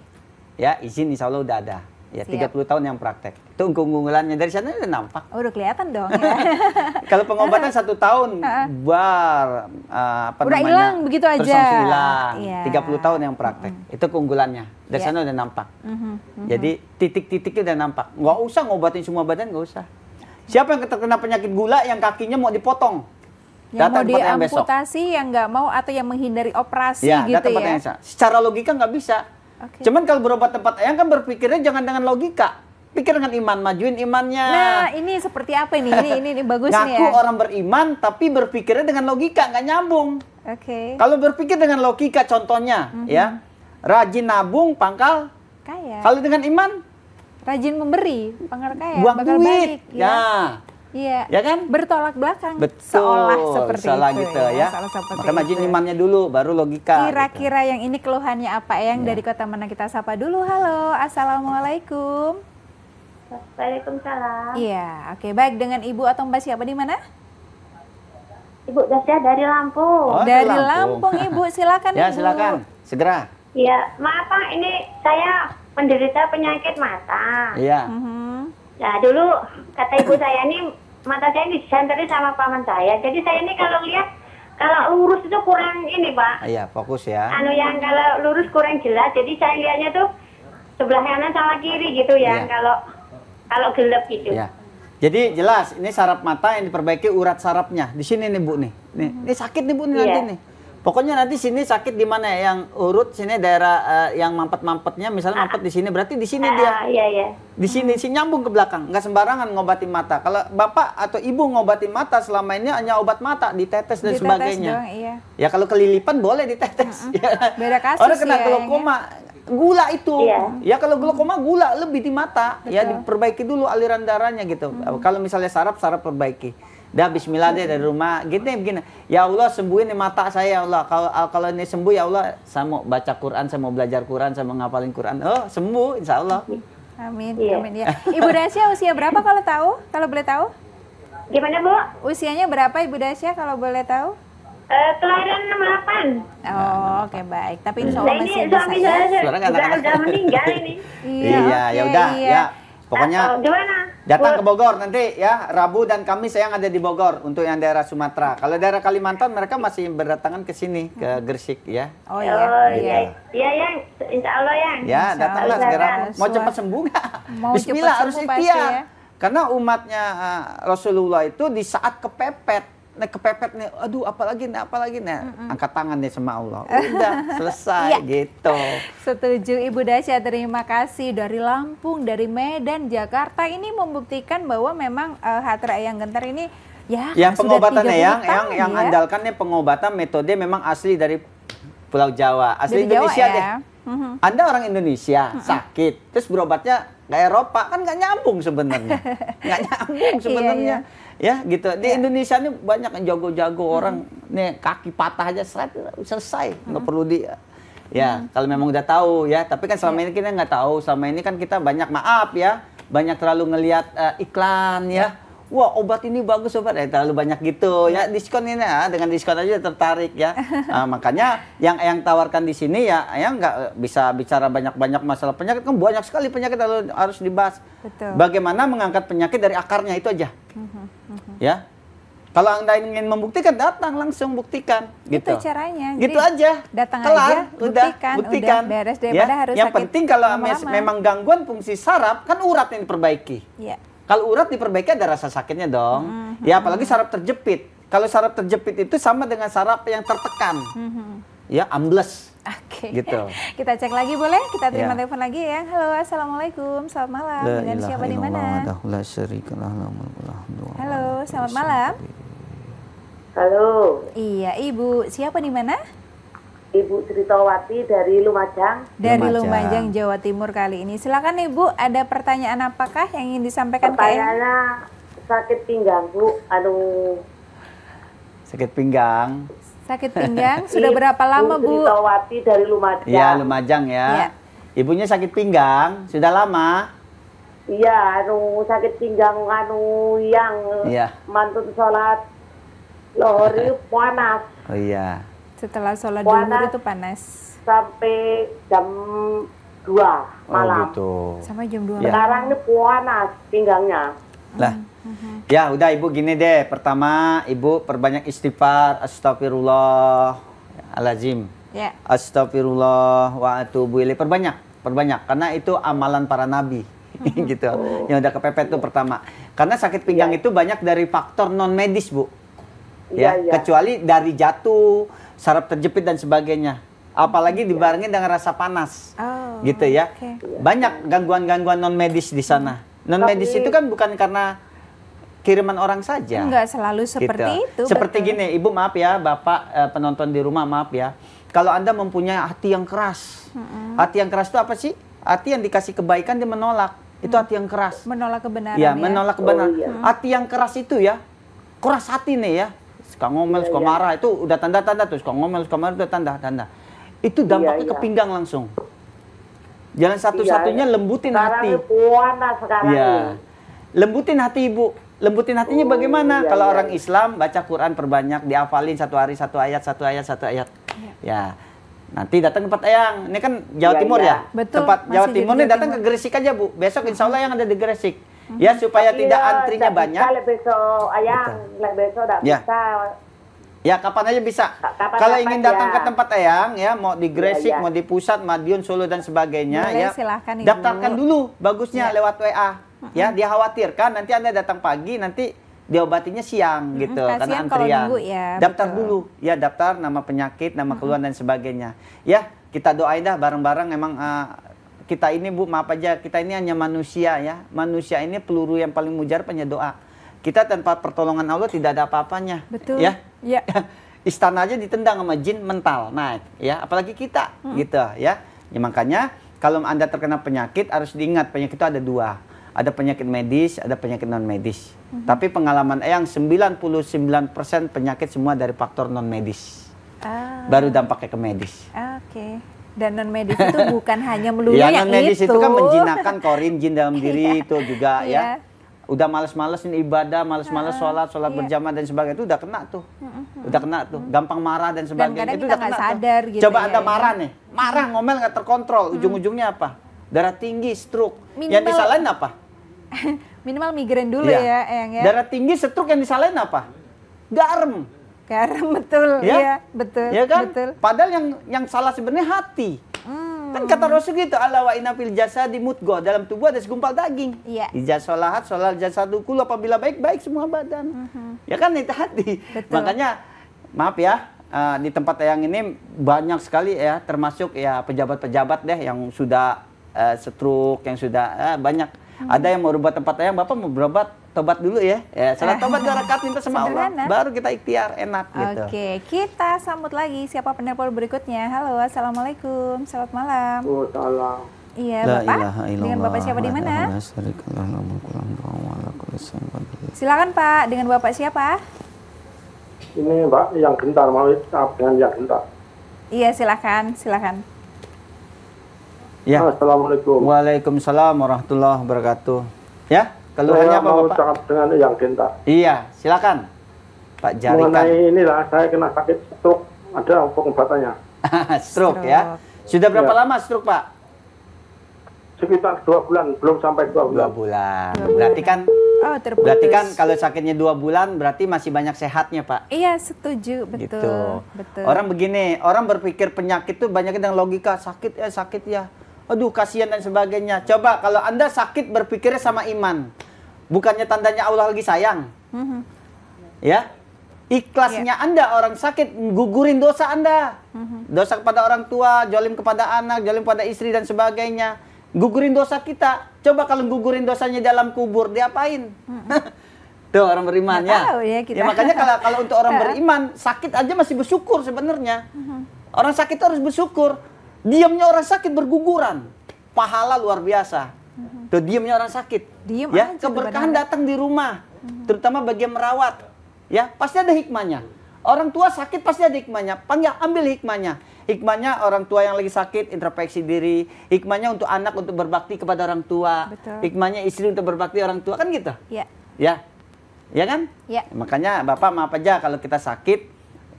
Ya izin insya Allah udah ada. Ya, Siap. 30 tahun yang praktek. Itu keunggulannya dari sana udah nampak. Oh, udah kelihatan dong ya. *laughs* Kalau pengobatan *laughs* satu tahun bar uh, apa udah hilang begitu aja. Iya. Terus 30 tahun yang praktek. Mm -hmm. Itu keunggulannya. Dari yeah. sana udah nampak. Mm -hmm. Jadi titik-titiknya udah nampak. Nggak usah ngobatin semua badan, nggak usah. Siapa yang terkena penyakit gula yang kakinya mau dipotong? Yang mau diamputasi, yang nggak mau atau yang menghindari operasi ya, gitu ya? secara logika nggak bisa. Okay. Cuman kalau berobat tempat ayang kan berpikirnya jangan dengan logika. Pikir dengan iman, majuin imannya. Nah, ini seperti apa ini? Ini ini, ini bagus Ngaku nih ya. orang beriman tapi berpikirnya dengan logika, nggak nyambung. Oke. Okay. Kalau berpikir dengan logika contohnya mm -hmm. ya. Rajin nabung pangkal kaya. Kalau dengan iman rajin memberi pangkal kaya Buang bakal duit. balik ya. ya. Iya. Ya kan? Bertolak belakang. Betul. Seolah seperti seolah itu. gitu ya. ya. Maka maju imannya dulu, baru logika. Gitu. Kira-kira gitu. yang ini keluhannya apa? Yang ya. dari kota mana kita sapa dulu. Halo, assalamualaikum. Waalaikumsalam. Iya, oke. Baik dengan ibu atau mbak siapa di mana? Ibu Dasya dari Lampung. Oh, dari Lampung. Lampung, Ibu. *laughs* Silakan. ya, ibu. silakan. Segera. Iya, maaf Pak, ini saya menderita penyakit mata. Iya. Mm -hmm. Nah, dulu kata ibu saya ini mata saya ini disenteri sama paman saya. Jadi saya ini kalau lihat kalau lurus itu kurang ini pak. Iya fokus ya. Anu yang kalau lurus kurang jelas. Jadi saya lihatnya tuh sebelah kanan sama kiri gitu ya. Iya. Kalau kalau gelap gitu. Iya. Jadi jelas ini saraf mata yang diperbaiki urat sarafnya. Di sini nih bu nih. Nih, ini sakit nih bu nih iya. nanti nih. Pokoknya nanti sini sakit di mana ya? yang urut sini daerah uh, yang mampet-mampetnya misalnya mampet di sini berarti di sini dia. Ah, iya iya. Di sini hmm. sih nyambung ke belakang, nggak sembarangan ngobatin mata. Kalau bapak atau ibu ngobatin mata selama ini hanya obat mata ditetes dan ditetes sebagainya. Doang, iya. Ya kalau kelilipan boleh ditetes. Uh -uh. Beda kasus Orang kena ya, glaukoma gula itu. Iya. Ya kalau glaukoma gula lebih di mata. Ya, Betul. Ya diperbaiki dulu aliran darahnya gitu. Hmm. Kalau misalnya sarap sarap perbaiki. Dah bismillah deh dari rumah. Gitu ya begini. Ya Allah sembuhin nih mata saya ya Allah. Kalau kalau ini sembuh ya Allah, saya mau baca Quran, saya mau belajar Quran, saya mau ngapalin Quran. Oh, sembuh insya Allah. Amin. Iya. Amin ya. Ibu Dasya usia berapa kalau tahu? Kalau boleh tahu? Gimana, Bu? Usianya berapa Ibu Dasya kalau boleh tahu? Eh, kelahiran nomor 8 Oh, nah, oke okay, baik. Tapi nah, insya nah, Allah nah, masih ini, bisa sudah meninggal ini. iya, iya ya udah, iya. ya. Pokoknya eh, Datang ke Bogor nanti ya, Rabu dan Kamis saya ada di Bogor untuk yang daerah Sumatera. Kalau daerah Kalimantan mereka masih berdatangan ke sini ke hmm. Gresik ya. Oh iya. Oh, iya. gitu. iya. Iya ya, insya Allah ya. Ya, datanglah segera. Mau cepat sembuh nggak? Bismillah harus ikhtiar. Ya. Karena umatnya eh, Rasulullah itu di saat kepepet nah kepepet nih, aduh apalagi nih, apa lagi nih, mm -mm. angkat tangan nih sama Allah, *laughs* udah selesai ya. gitu. Setuju Ibu Dasya, terima kasih dari Lampung, dari Medan, Jakarta ini membuktikan bahwa memang uh, eh, hati yang gentar ini ya, ya, ya yang pengobatan ya, yang, yang yang ya. nih pengobatan metode memang asli dari Pulau Jawa, asli dari Indonesia Jawa, ya. deh hmm Anda orang Indonesia mm-hmm. sakit, terus berobatnya ke Eropa kan nggak nyambung sebenarnya, *laughs* nggak nyambung iya, sebenarnya. iya, iya. Ya gitu. Di yeah. Indonesia ini banyak yang jago-jago mm-hmm. orang nih kaki patah aja seret, selesai, mm-hmm. perlu di ya hmm kalau memang udah tahu ya. Tapi kan selama yeah. ini kita nggak tahu, selama ini kan kita banyak maaf ya, banyak terlalu ngelihat uh, iklan ya. Iya wah obat ini bagus obat eh terlalu banyak gitu ya iya. diskon ini ya dengan diskon aja tertarik ya nah, *laughs* makanya yang yang tawarkan di sini ya yang nggak bisa bicara banyak-banyak masalah penyakit kan banyak sekali penyakit lalu harus dibahas Betul. bagaimana mengangkat penyakit dari akarnya itu aja uh mm-hmm, -huh. Mm-hmm. ya kalau anda ingin membuktikan, datang langsung buktikan. Gitu. Itu caranya. Gitu aja. Datang Kelar, aja, buktikan, udah, buktikan. Udah beres ya. Yang sakit penting kalau -lama. memang gangguan fungsi saraf, kan urat yang diperbaiki. Ya. Kalau urat diperbaiki ada rasa sakitnya dong. Mm-hmm. Ya apalagi saraf terjepit. Kalau saraf terjepit itu sama dengan saraf yang tertekan. Mm-hmm. Ya ambles. Oke. Okay. Gitu. *laughs* Kita cek lagi boleh? Kita terima yeah. telepon lagi ya. Halo, assalamualaikum. Selamat malam. Dengan siapa di mana? Halo, selamat malam. Halo. Iya, Ibu. Siapa di mana? Ibu Tritowati dari Lumajang. Dari Lumajang, Jawa Timur kali ini. Silakan Ibu, ada pertanyaan apakah yang ingin disampaikan Pertanyaannya sakit pinggang, Bu. Anu Sakit pinggang. Sakit pinggang *laughs* sudah berapa lama, Bu? Tritowati dari Lumajang. Iya, Lumajang ya. ya. Ibunya sakit pinggang, sudah lama? Iya, anu sakit pinggang anu yang ya. mantun sholat lohor *laughs* panas. Oh iya. Setelah sholat duhur itu panas? Sampai jam 2 malam. Oh gitu. Sampai jam 2 ya. Sekarang ini panas pinggangnya. Lah. Hmm, hmm, hmm. Ya udah ibu gini deh. Pertama ibu perbanyak istighfar. Astagfirullah. Alazim. Ya. Yeah. Astagfirullah wa atubu ilaih. Perbanyak. Perbanyak. Karena itu amalan para nabi. *laughs* gitu. Oh. Yang udah kepepet tuh pertama. Karena sakit pinggang ya. itu banyak dari faktor non medis bu. Iya, ya, ya, ya. kecuali dari jatuh, sarap terjepit dan sebagainya. Apalagi dibarengi dengan rasa panas. Oh, gitu ya. Okay. Banyak gangguan-gangguan non medis di sana. Non medis Tapi, itu kan bukan karena kiriman orang saja. Enggak selalu gitu. seperti gitu. itu. Seperti betul. gini, Ibu maaf ya, Bapak eh, penonton di rumah maaf ya. Kalau Anda mempunyai hati yang keras. Mm-hmm. Hati yang keras itu apa sih? Hati yang dikasih kebaikan dia menolak. Itu hati yang keras. Menolak kebenaran. Ya, ya? menolak kebenaran. Oh, iya. Hati yang keras itu ya, keras hati nih ya suka ngomel, iya, suka iya. marah itu udah tanda-tanda tuh, suka ngomel, suka marah udah tanda-tanda. Itu iya, dampaknya yeah, ke pinggang langsung. Jalan satu-satunya lembutin sekarang hati. Puana sekarang. Iya. Lembutin hati Ibu. Lembutin hatinya uh, bagaimana? Iya, Kalau iya. orang Islam baca Quran perbanyak, dihafalin satu hari satu ayat, satu ayat, satu ayat. Iya. Ya. Nanti datang tempat Eyang. Ini kan Jawa iya, Timur iya. ya. Tempat Jawa Timur ini datang ke Gresik aja, Bu. Besok insya Allah yang ada di Gresik. Ya supaya Tapi tidak iya, antrinya banyak. besok Ayang, besok tidak ya. Ya kapan aja bisa. Kapan Kalau ingin datang ya. ke tempat Eyang ya, mau di iya, Gresik, ya, ya. mau di pusat, Madiun, Solo dan sebagainya Boleh, ya. Silahkan, Ibu. Daftarkan dulu, bagusnya iya. ya. lewat WA. Ya, dia khawatir kan nanti anda datang pagi, nanti diobatinya siang gitu Kasian karena antrian. ya, daftar betul. dulu, ya daftar nama penyakit, nama keluhan dan sebagainya. Ya kita doain dah bareng-bareng. Emang uh, eh, kita ini bu maaf aja, kita ini hanya manusia ya. Manusia ini peluru yang paling mujar punya doa kita tanpa pertolongan Allah tidak ada apa-apanya. Betul. Ya. ya. *laughs* Istana aja ditendang sama jin mental. naik, ya, apalagi kita hmm. gitu ya. ya. makanya kalau Anda terkena penyakit harus diingat penyakit itu ada dua. Ada penyakit medis, ada penyakit non medis. Hmm. Tapi pengalaman Eyang eh, 99% penyakit semua dari faktor non medis. Ah. Baru dampaknya ke medis. Ah, Oke. Okay dan non medis itu *laughs* bukan hanya melulu ya, yang non medis itu. kan menjinakkan korin jin dalam *laughs* diri iya. itu juga ya. Iya udah males-malesin ibadah, males-males sholat, sholat iya. berjamaah dan sebagainya itu udah kena tuh, udah kena tuh, gampang marah dan sebagainya dan itu udah kena sadar Gitu Coba ya, anda marah ya. nih, marah ngomel nggak terkontrol, ujung-ujungnya apa? Darah tinggi, stroke. Minimal, yang disalahin apa? *laughs* minimal migrain dulu iya. ya, ya yang ya. Darah tinggi, stroke yang disalahin apa? Garam. Garam betul, ya, ya betul. Ya kan? Betul. Padahal yang yang salah sebenarnya hati. Hmm Kan kata hmm. Rasul gitu, Allah wa inna fil jasadi mutgo. Dalam tubuh ada segumpal daging. Iya. Ijaz solahat, sholal jasadu kulo. Apabila baik, baik semua badan. Mm -hmm. Ya kan itu hati. Betul. Makanya, maaf ya, uh, di tempat yang ini banyak sekali ya, termasuk ya pejabat-pejabat deh yang sudah uh, setruk, yang sudah uh, banyak. -hmm. Ada yang mau berubah tempat yang Bapak mau berobat tobat dulu ya. Ya, salat tobat *laughs* dua rakaat minta sama Sederhana. Allah, baru kita ikhtiar enak gitu. Oke, kita sambut lagi siapa penelpon berikutnya. Halo, Assalamualaikum. Selamat malam. Iya, Bapak. Ilaha dengan Bapak siapa di mana? Silakan, Pak. Dengan Bapak siapa? Ini, Pak, yang gentar mau dengan yang gentar. Iya, silakan, silakan. Ya. Assalamualaikum. Waalaikumsalam warahmatullahi wabarakatuh. Ya. Keluhannya saya apa mau Bapak? dengan yang genta. Iya, silakan. Pak Jarikan. Mengenai inilah saya kena sakit stroke. Ada pengobatannya. stroke, *laughs* stroke ya. Sudah berapa ya. lama stroke Pak? Sekitar dua bulan, belum sampai dua bulan. Dua bulan. Berarti kan Oh, Berarti kan kalau sakitnya dua bulan, berarti masih banyak sehatnya, Pak. Iya, setuju, betul. Gitu. betul. Orang begini, orang berpikir penyakit itu banyak dengan logika, sakit ya, sakit ya aduh kasihan dan sebagainya. Coba kalau Anda sakit berpikirnya sama iman. Bukannya tandanya Allah lagi sayang. Mm-hmm. Ya. Ikhlasnya yeah. Anda orang sakit gugurin dosa Anda. Mm-hmm. Dosa kepada orang tua, jolim kepada anak, jolim kepada istri dan sebagainya. Gugurin dosa kita. Coba kalau gugurin dosanya dalam kubur, diapain? Mm-hmm. *laughs* Tuh orang beriman ya. Oh, ya, kita. ya makanya kalau kalau untuk orang *laughs* beriman sakit aja masih bersyukur sebenarnya. Mm-hmm. Orang sakit harus bersyukur diamnya orang sakit berguguran pahala luar biasa mm-hmm. tuh diamnya orang sakit Diem ya aja keberkahan benar. datang di rumah mm-hmm. terutama bagi yang merawat ya pasti ada hikmahnya orang tua sakit pasti ada hikmahnya panggil ambil hikmahnya hikmahnya orang tua yang lagi sakit introspeksi diri hikmahnya untuk anak untuk berbakti kepada orang tua Betul. hikmahnya istri untuk berbakti orang tua kan gitu ya ya ya kan ya. makanya bapak maaf aja kalau kita sakit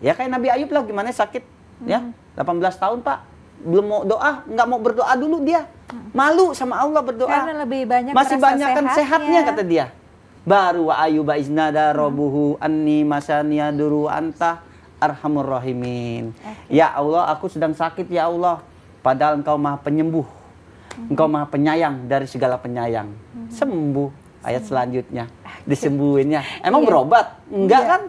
ya kayak Nabi Ayub lah gimana sakit hmm. ya 18 mm-hmm. tahun pak belum mau doa, nggak mau berdoa dulu dia. Hmm. Malu sama Allah berdoa. Karena lebih banyak masih banyak kan sehatnya. sehatnya kata dia. Baru wa ayuba iznada hmm. robuhu anni masania duru anta arhamur rahimin. Okay. Ya Allah, aku sedang sakit ya Allah. Padahal Engkau Maha Penyembuh. Hmm. Engkau Maha Penyayang dari segala penyayang. Sembuh ayat selanjutnya disembuhinnya. Emang iya. berobat? Enggak iya. kan?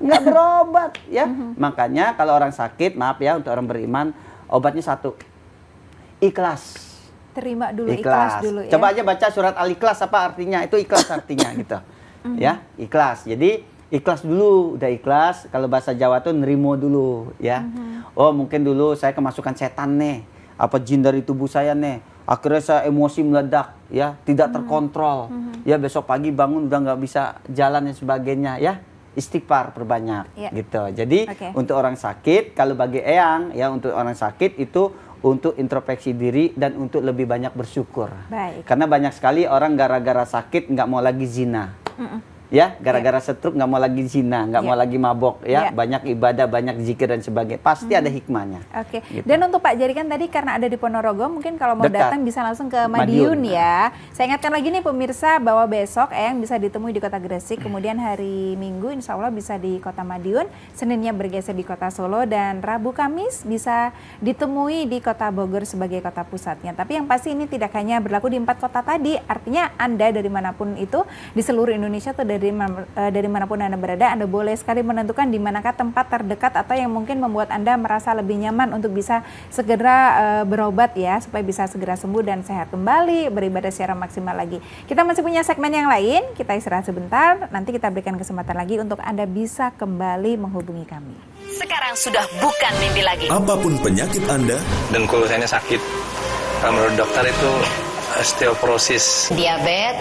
Enggak berobat ya. Makanya kalau orang sakit, maaf ya untuk orang beriman Obatnya satu. Ikhlas. Terima dulu ikhlas, ikhlas dulu ya. Coba aja baca surat Al-Ikhlas apa artinya? Itu ikhlas artinya *coughs* gitu. Hmm. Ya, ikhlas. Jadi ikhlas dulu, udah ikhlas. Kalau bahasa Jawa tuh nerimo dulu ya. Hmm. Oh, mungkin dulu saya kemasukan setan nih. Apa jin dari tubuh saya nih. Akhirnya saya emosi meledak ya, tidak hmm. terkontrol. Ya besok pagi bangun udah nggak bisa jalan dan sebagainya ya istighfar perbanyak yeah. gitu. Jadi okay. untuk orang sakit kalau bagi Eyang ya untuk orang sakit itu untuk introspeksi diri dan untuk lebih banyak bersyukur. Baik. Karena banyak sekali orang gara-gara sakit nggak mau lagi zina. Mm -mm Ya, ya gara-gara setruk nggak mau lagi zina nggak yeah. mau ya. lagi mabok ya yeah. banyak ibadah banyak zikir dan sebagainya pasti hmm. ada hikmahnya oke okay. gitu. dan untuk Pak kan tadi karena ada di Ponorogo mungkin kalau mau Dekat. datang bisa langsung ke Madiun, Madiun ya, ya. saya ingatkan lagi nih pemirsa bahwa besok yang bisa ditemui di kota Gresik kemudian hari Minggu Insya Allah bisa di kota Madiun Seninnya bergeser di kota Solo dan Rabu Kamis bisa ditemui di kota Bogor sebagai kota pusatnya tapi yang pasti ini tidak hanya berlaku di empat kota tadi artinya anda dari manapun itu di seluruh Indonesia atau dari uh, dari manapun Anda berada, Anda boleh sekali menentukan di manakah tempat terdekat atau yang mungkin membuat Anda merasa lebih nyaman untuk bisa segera uh, berobat ya supaya bisa segera sembuh dan sehat kembali, beribadah secara maksimal lagi. Kita masih punya segmen yang lain, kita istirahat sebentar, nanti kita berikan kesempatan lagi untuk Anda bisa kembali menghubungi kami. Sekarang sudah bukan mimpi lagi. Apapun penyakit Anda, dan kalau saya sakit. Menurut dokter itu osteoporosis, diabetes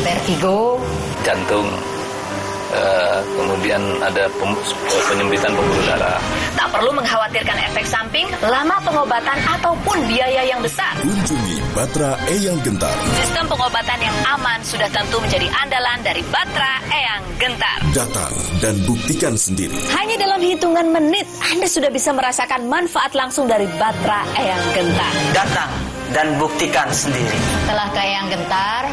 vertigo, jantung, Uh, kemudian ada pem, penyempitan pembuluh darah. Tak perlu mengkhawatirkan efek samping, lama pengobatan ataupun biaya yang besar. Kunjungi Batra Eyang Gentar. Sistem pengobatan yang aman sudah tentu menjadi andalan dari Batra Eyang Gentar. Datang dan buktikan sendiri. Hanya dalam hitungan menit, Anda sudah bisa merasakan manfaat langsung dari Batra Eyang Gentar. Datang dan buktikan sendiri. Telah ke Eyang Gentar,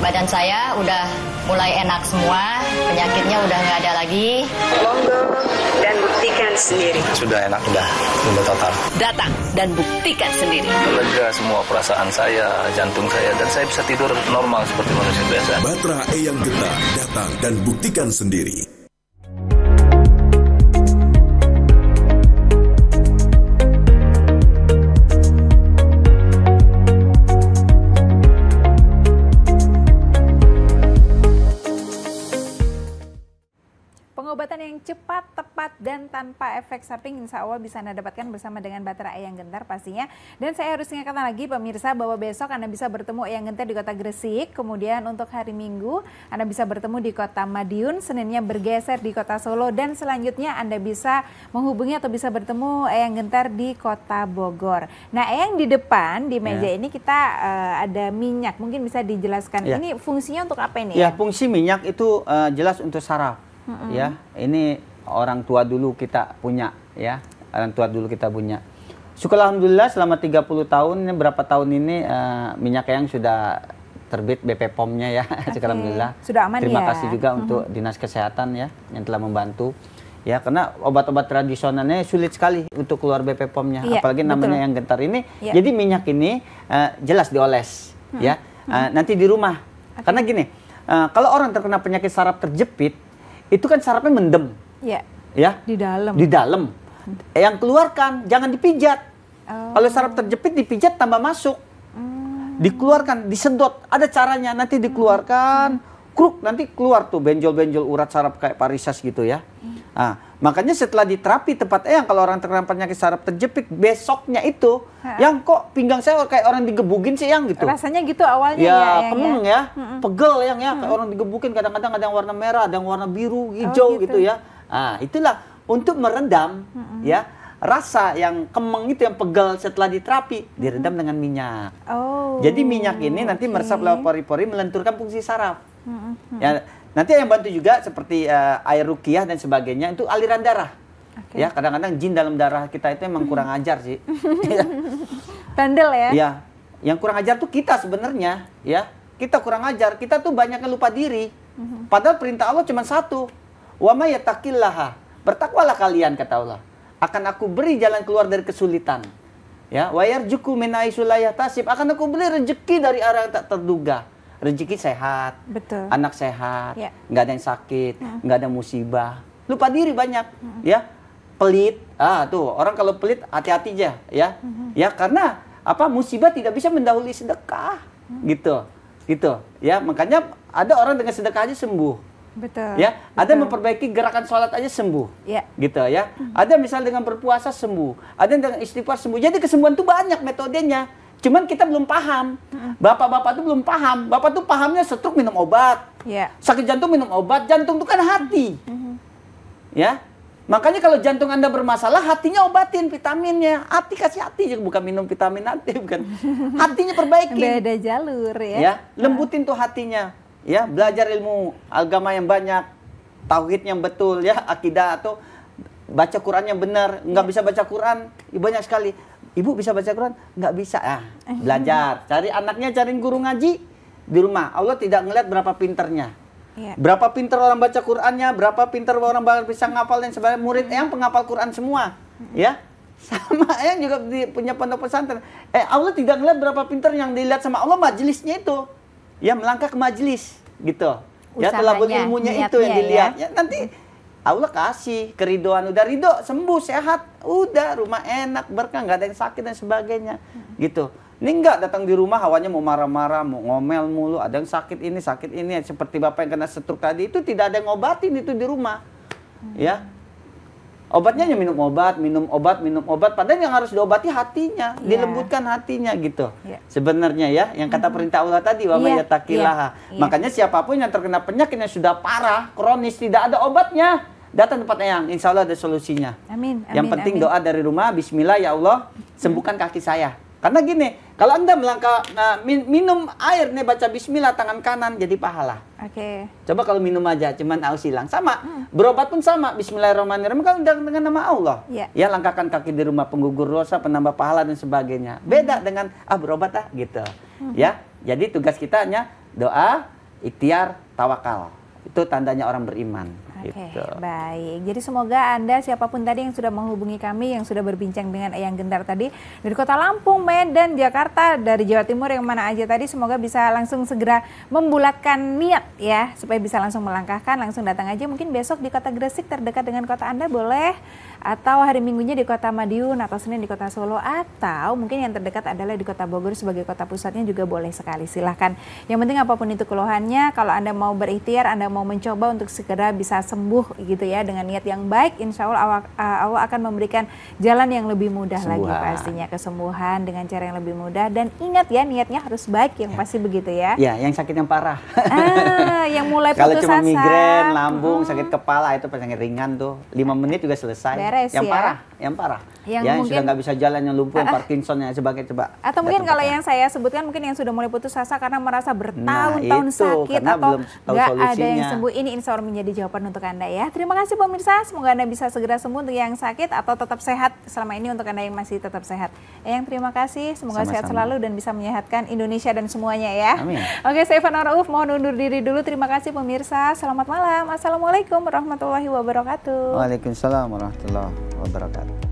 badan saya udah mulai enak semua, penyakitnya udah nggak ada lagi. Monggo dan buktikan sendiri. Sudah enak, udah, sudah total. Datang dan buktikan sendiri. Lega semua perasaan saya, jantung saya, dan saya bisa tidur normal seperti manusia biasa. Batra yang Getah datang dan buktikan sendiri. cepat, tepat, dan tanpa efek samping insya Allah bisa Anda dapatkan bersama dengan Baterai Eyang Gentar pastinya. Dan saya harus ingatkan lagi pemirsa bahwa besok Anda bisa bertemu Eyang Gentar di kota Gresik, kemudian untuk hari Minggu Anda bisa bertemu di kota Madiun, Seninnya bergeser di kota Solo, dan selanjutnya Anda bisa menghubungi atau bisa bertemu Eyang Gentar di kota Bogor. Nah Eyang di depan, di meja yeah. ini kita uh, ada minyak, mungkin bisa dijelaskan. yeah. Ini fungsinya untuk apa ini? Ya, yeah, fungsi minyak itu uh, jelas untuk saraf hmm ya ini orang tua dulu kita punya ya orang tua dulu kita punya syukur alhamdulillah selama 30 tahun berapa tahun ini uh, minyak yang sudah terbit BP POM-nya ya okay. *laughs* syukur alhamdulillah sudah aman terima ya? kasih juga mm-hmm. untuk dinas kesehatan ya yang telah membantu ya karena obat-obat tradisionalnya sulit sekali untuk keluar BP POM-nya iya, apalagi namanya betul. yang gentar ini iya. jadi minyak ini uh, jelas dioles hmm. ya uh, hmm. nanti di rumah okay. karena gini uh, kalau orang terkena penyakit saraf terjepit itu kan sarapnya mendem. Iya. Ya. Di dalam. Di dalam. Yang keluarkan jangan dipijat. Oh. Kalau sarap terjepit dipijat tambah masuk. Hmm. Dikeluarkan, disedot. Ada caranya nanti dikeluarkan. Hmm. Kruk nanti keluar tuh benjol-benjol urat sarap kayak parises gitu ya. Hmm. Nah, Makanya setelah diterapi tempat eyang kalau orang terkena penyakit saraf terjepit besoknya itu ha. yang kok pinggang saya kayak orang digebukin sih yang gitu. Rasanya gitu awalnya ya. Ya, kemeng ya. ya. Hmm. Pegel yang ya kayak hmm. orang digebukin kadang-kadang ada yang warna merah, ada yang warna biru, oh, hijau oh, gitu. gitu ya. Nah, itulah untuk merendam hmm. ya rasa yang kemeng itu yang pegel setelah diterapi diredam dengan minyak. Oh. Jadi minyak ini nanti meresap lewat pori-pori melenturkan fungsi saraf. Hmm. Hmm. Ya Nanti yang bantu juga seperti uh, air rukiah dan sebagainya itu aliran darah. Okay. Ya, kadang-kadang jin dalam darah kita itu memang kurang *laughs* ajar sih. *laughs* *laughs* Bandel ya. Ya. Yang kurang ajar tuh kita sebenarnya, ya. Kita kurang ajar, kita tuh banyaknya lupa diri. Mhm. Padahal perintah Allah cuma satu. Wa may yattaqillaha, bertakwalah kalian kata Allah. Akan aku beri jalan keluar dari kesulitan. Ya, wayar juku min tasib akan aku beri rezeki dari arah yang tak terduga rezeki sehat, Betul. anak sehat, ya. nggak ada yang sakit, ya. ada musibah. Lupa diri banyak, ya. ya pelit, ah tuh orang kalau pelit hati-hati aja, ya, hmm. ya karena apa musibah tidak bisa mendahului sedekah, hmm. gitu, gitu, ya makanya ada orang dengan sedekah aja sembuh, Betul. Ya, betul. ada memperbaiki gerakan sholat aja sembuh. Ya. Gitu ya. Hmm. Ada misal dengan berpuasa sembuh, ada dengan istighfar sembuh. Jadi kesembuhan itu banyak metodenya. Cuman kita belum paham. Bapak-bapak tuh belum paham. Bapak tuh pahamnya stroke minum obat. Yeah. Sakit jantung minum obat. Jantung tuh kan hati. Mm-hmm. Ya. Makanya kalau jantung Anda bermasalah, hatinya obatin vitaminnya. Hati kasih hati juga ya, bukan minum vitamin hati *laughs* bukan. Hatinya perbaiki. Beda jalur ya. Ya, lembutin tuh hatinya. Ya, belajar ilmu agama yang banyak, tauhid yang betul ya, akidah atau baca Quran yang benar. Nggak iya. bisa baca Quran, ya, banyak sekali Ibu bisa baca Quran? Nggak bisa. Ah, eh. belajar. Cari anaknya cariin guru ngaji di rumah. Allah tidak ngelihat berapa pinternya. Yeah. Berapa pintar orang baca Qur'annya, berapa pintar orang bisa ngapal dan sebagainya. Murid yang penghafal Qur'an semua. Ya. *laughs* Sama yang juga punya pondok pesantren. Eh Allah tidak ngeliat berapa pinter yang dilihat sama Allah majelisnya itu. Ya melangkah ke majelis gitu. Ya, Usahanya, ya telah ilmunya itu yang ya. dilihat. Ya, ya nanti Allah kasih keridoan udah ridho sembuh sehat udah rumah enak berkah nggak ada yang sakit dan sebagainya gitu ini enggak datang di rumah hawanya mau marah-marah, mau ngomel mulu, ada yang sakit ini, sakit ini, seperti bapak yang kena stroke tadi itu tidak ada yang ngobatin itu di rumah. Hmm. Ya, obatnya hanya minum obat, minum obat, minum obat. Padahal yang harus diobati hatinya, yeah. dilembutkan hatinya gitu. Yeah. Sebenarnya ya, yang kata perintah Allah tadi, wa yeah. Iya, takilaha. Yeah. Iya. Makanya siapapun yang terkena penyakit yang sudah parah, kronis, tidak ada obatnya, datang tempat yang insya Allah ada solusinya. Amin. amin yang penting amin. doa dari rumah, Bismillah ya Allah, sembuhkan kaki saya. Karena gini, kalau Anda melangkah nah, min, minum air nih baca bismillah tangan kanan jadi pahala. Oke. Okay. Coba kalau minum aja cuman aus hilang. Sama. Hmm. Berobat pun sama. Bismillahirrahmanirrahim kalau dengan, dengan nama Allah. Yeah. Ya langkahkan kaki di rumah penggugur dosa, penambah pahala dan sebagainya. Beda hmm. dengan ah berobat ah gitu. Hmm. Ya. Jadi tugas kita hanya doa, ikhtiar, tawakal. Itu tandanya orang beriman. Oke, gitu. baik. Jadi semoga Anda siapapun tadi yang sudah menghubungi kami, yang sudah berbincang dengan Eyang Gendar tadi, dari kota Lampung, Medan, Jakarta, dari Jawa Timur yang mana aja tadi, semoga bisa langsung segera membulatkan niat ya, supaya bisa langsung melangkahkan, langsung datang aja. Mungkin besok di kota Gresik terdekat dengan kota Anda boleh, atau hari Minggunya di kota Madiun, atau Senin di kota Solo, atau mungkin yang terdekat adalah di kota Bogor sebagai kota pusatnya juga boleh sekali, silahkan. Yang penting apapun itu keluhannya, kalau Anda mau berikhtiar, Anda mau mencoba untuk segera bisa sembuh gitu ya dengan niat yang baik insya Allah eh, Allah akan memberikan jalan yang lebih mudah Sembuhan. lagi pastinya kesembuhan dengan cara yang lebih mudah dan ingat ya niatnya harus baik yang ya. pasti begitu ya ya yang sakit yang parah ah, yang mulai *laughs* kalau cuma migrain lambung hmm. sakit kepala itu penyakit ringan tuh lima menit juga selesai Beres, ya. yang ya. parah yang parah yang, ya, sudah nggak bisa jalan yang lumpuh uh, yang ah, ah. Parkinson yang sebagainya coba atau mungkin kalau yang saya sebutkan mungkin yang sudah mulai putus asa karena merasa bertahun-tahun nah, sakit atau nggak ada yang sembuh ini insya Allah menjadi jawaban untuk untuk Anda ya. Terima kasih pemirsa, semoga Anda bisa segera sembuh untuk yang sakit atau tetap sehat selama ini untuk Anda yang masih tetap sehat. Yang terima kasih, semoga Sama-sama. sehat selalu dan bisa menyehatkan Indonesia dan semuanya ya. Amin. Oke, saya Ivan Rauf mohon undur diri dulu. Terima kasih pemirsa. Selamat malam. Assalamualaikum warahmatullahi wabarakatuh. Waalaikumsalam warahmatullahi wabarakatuh.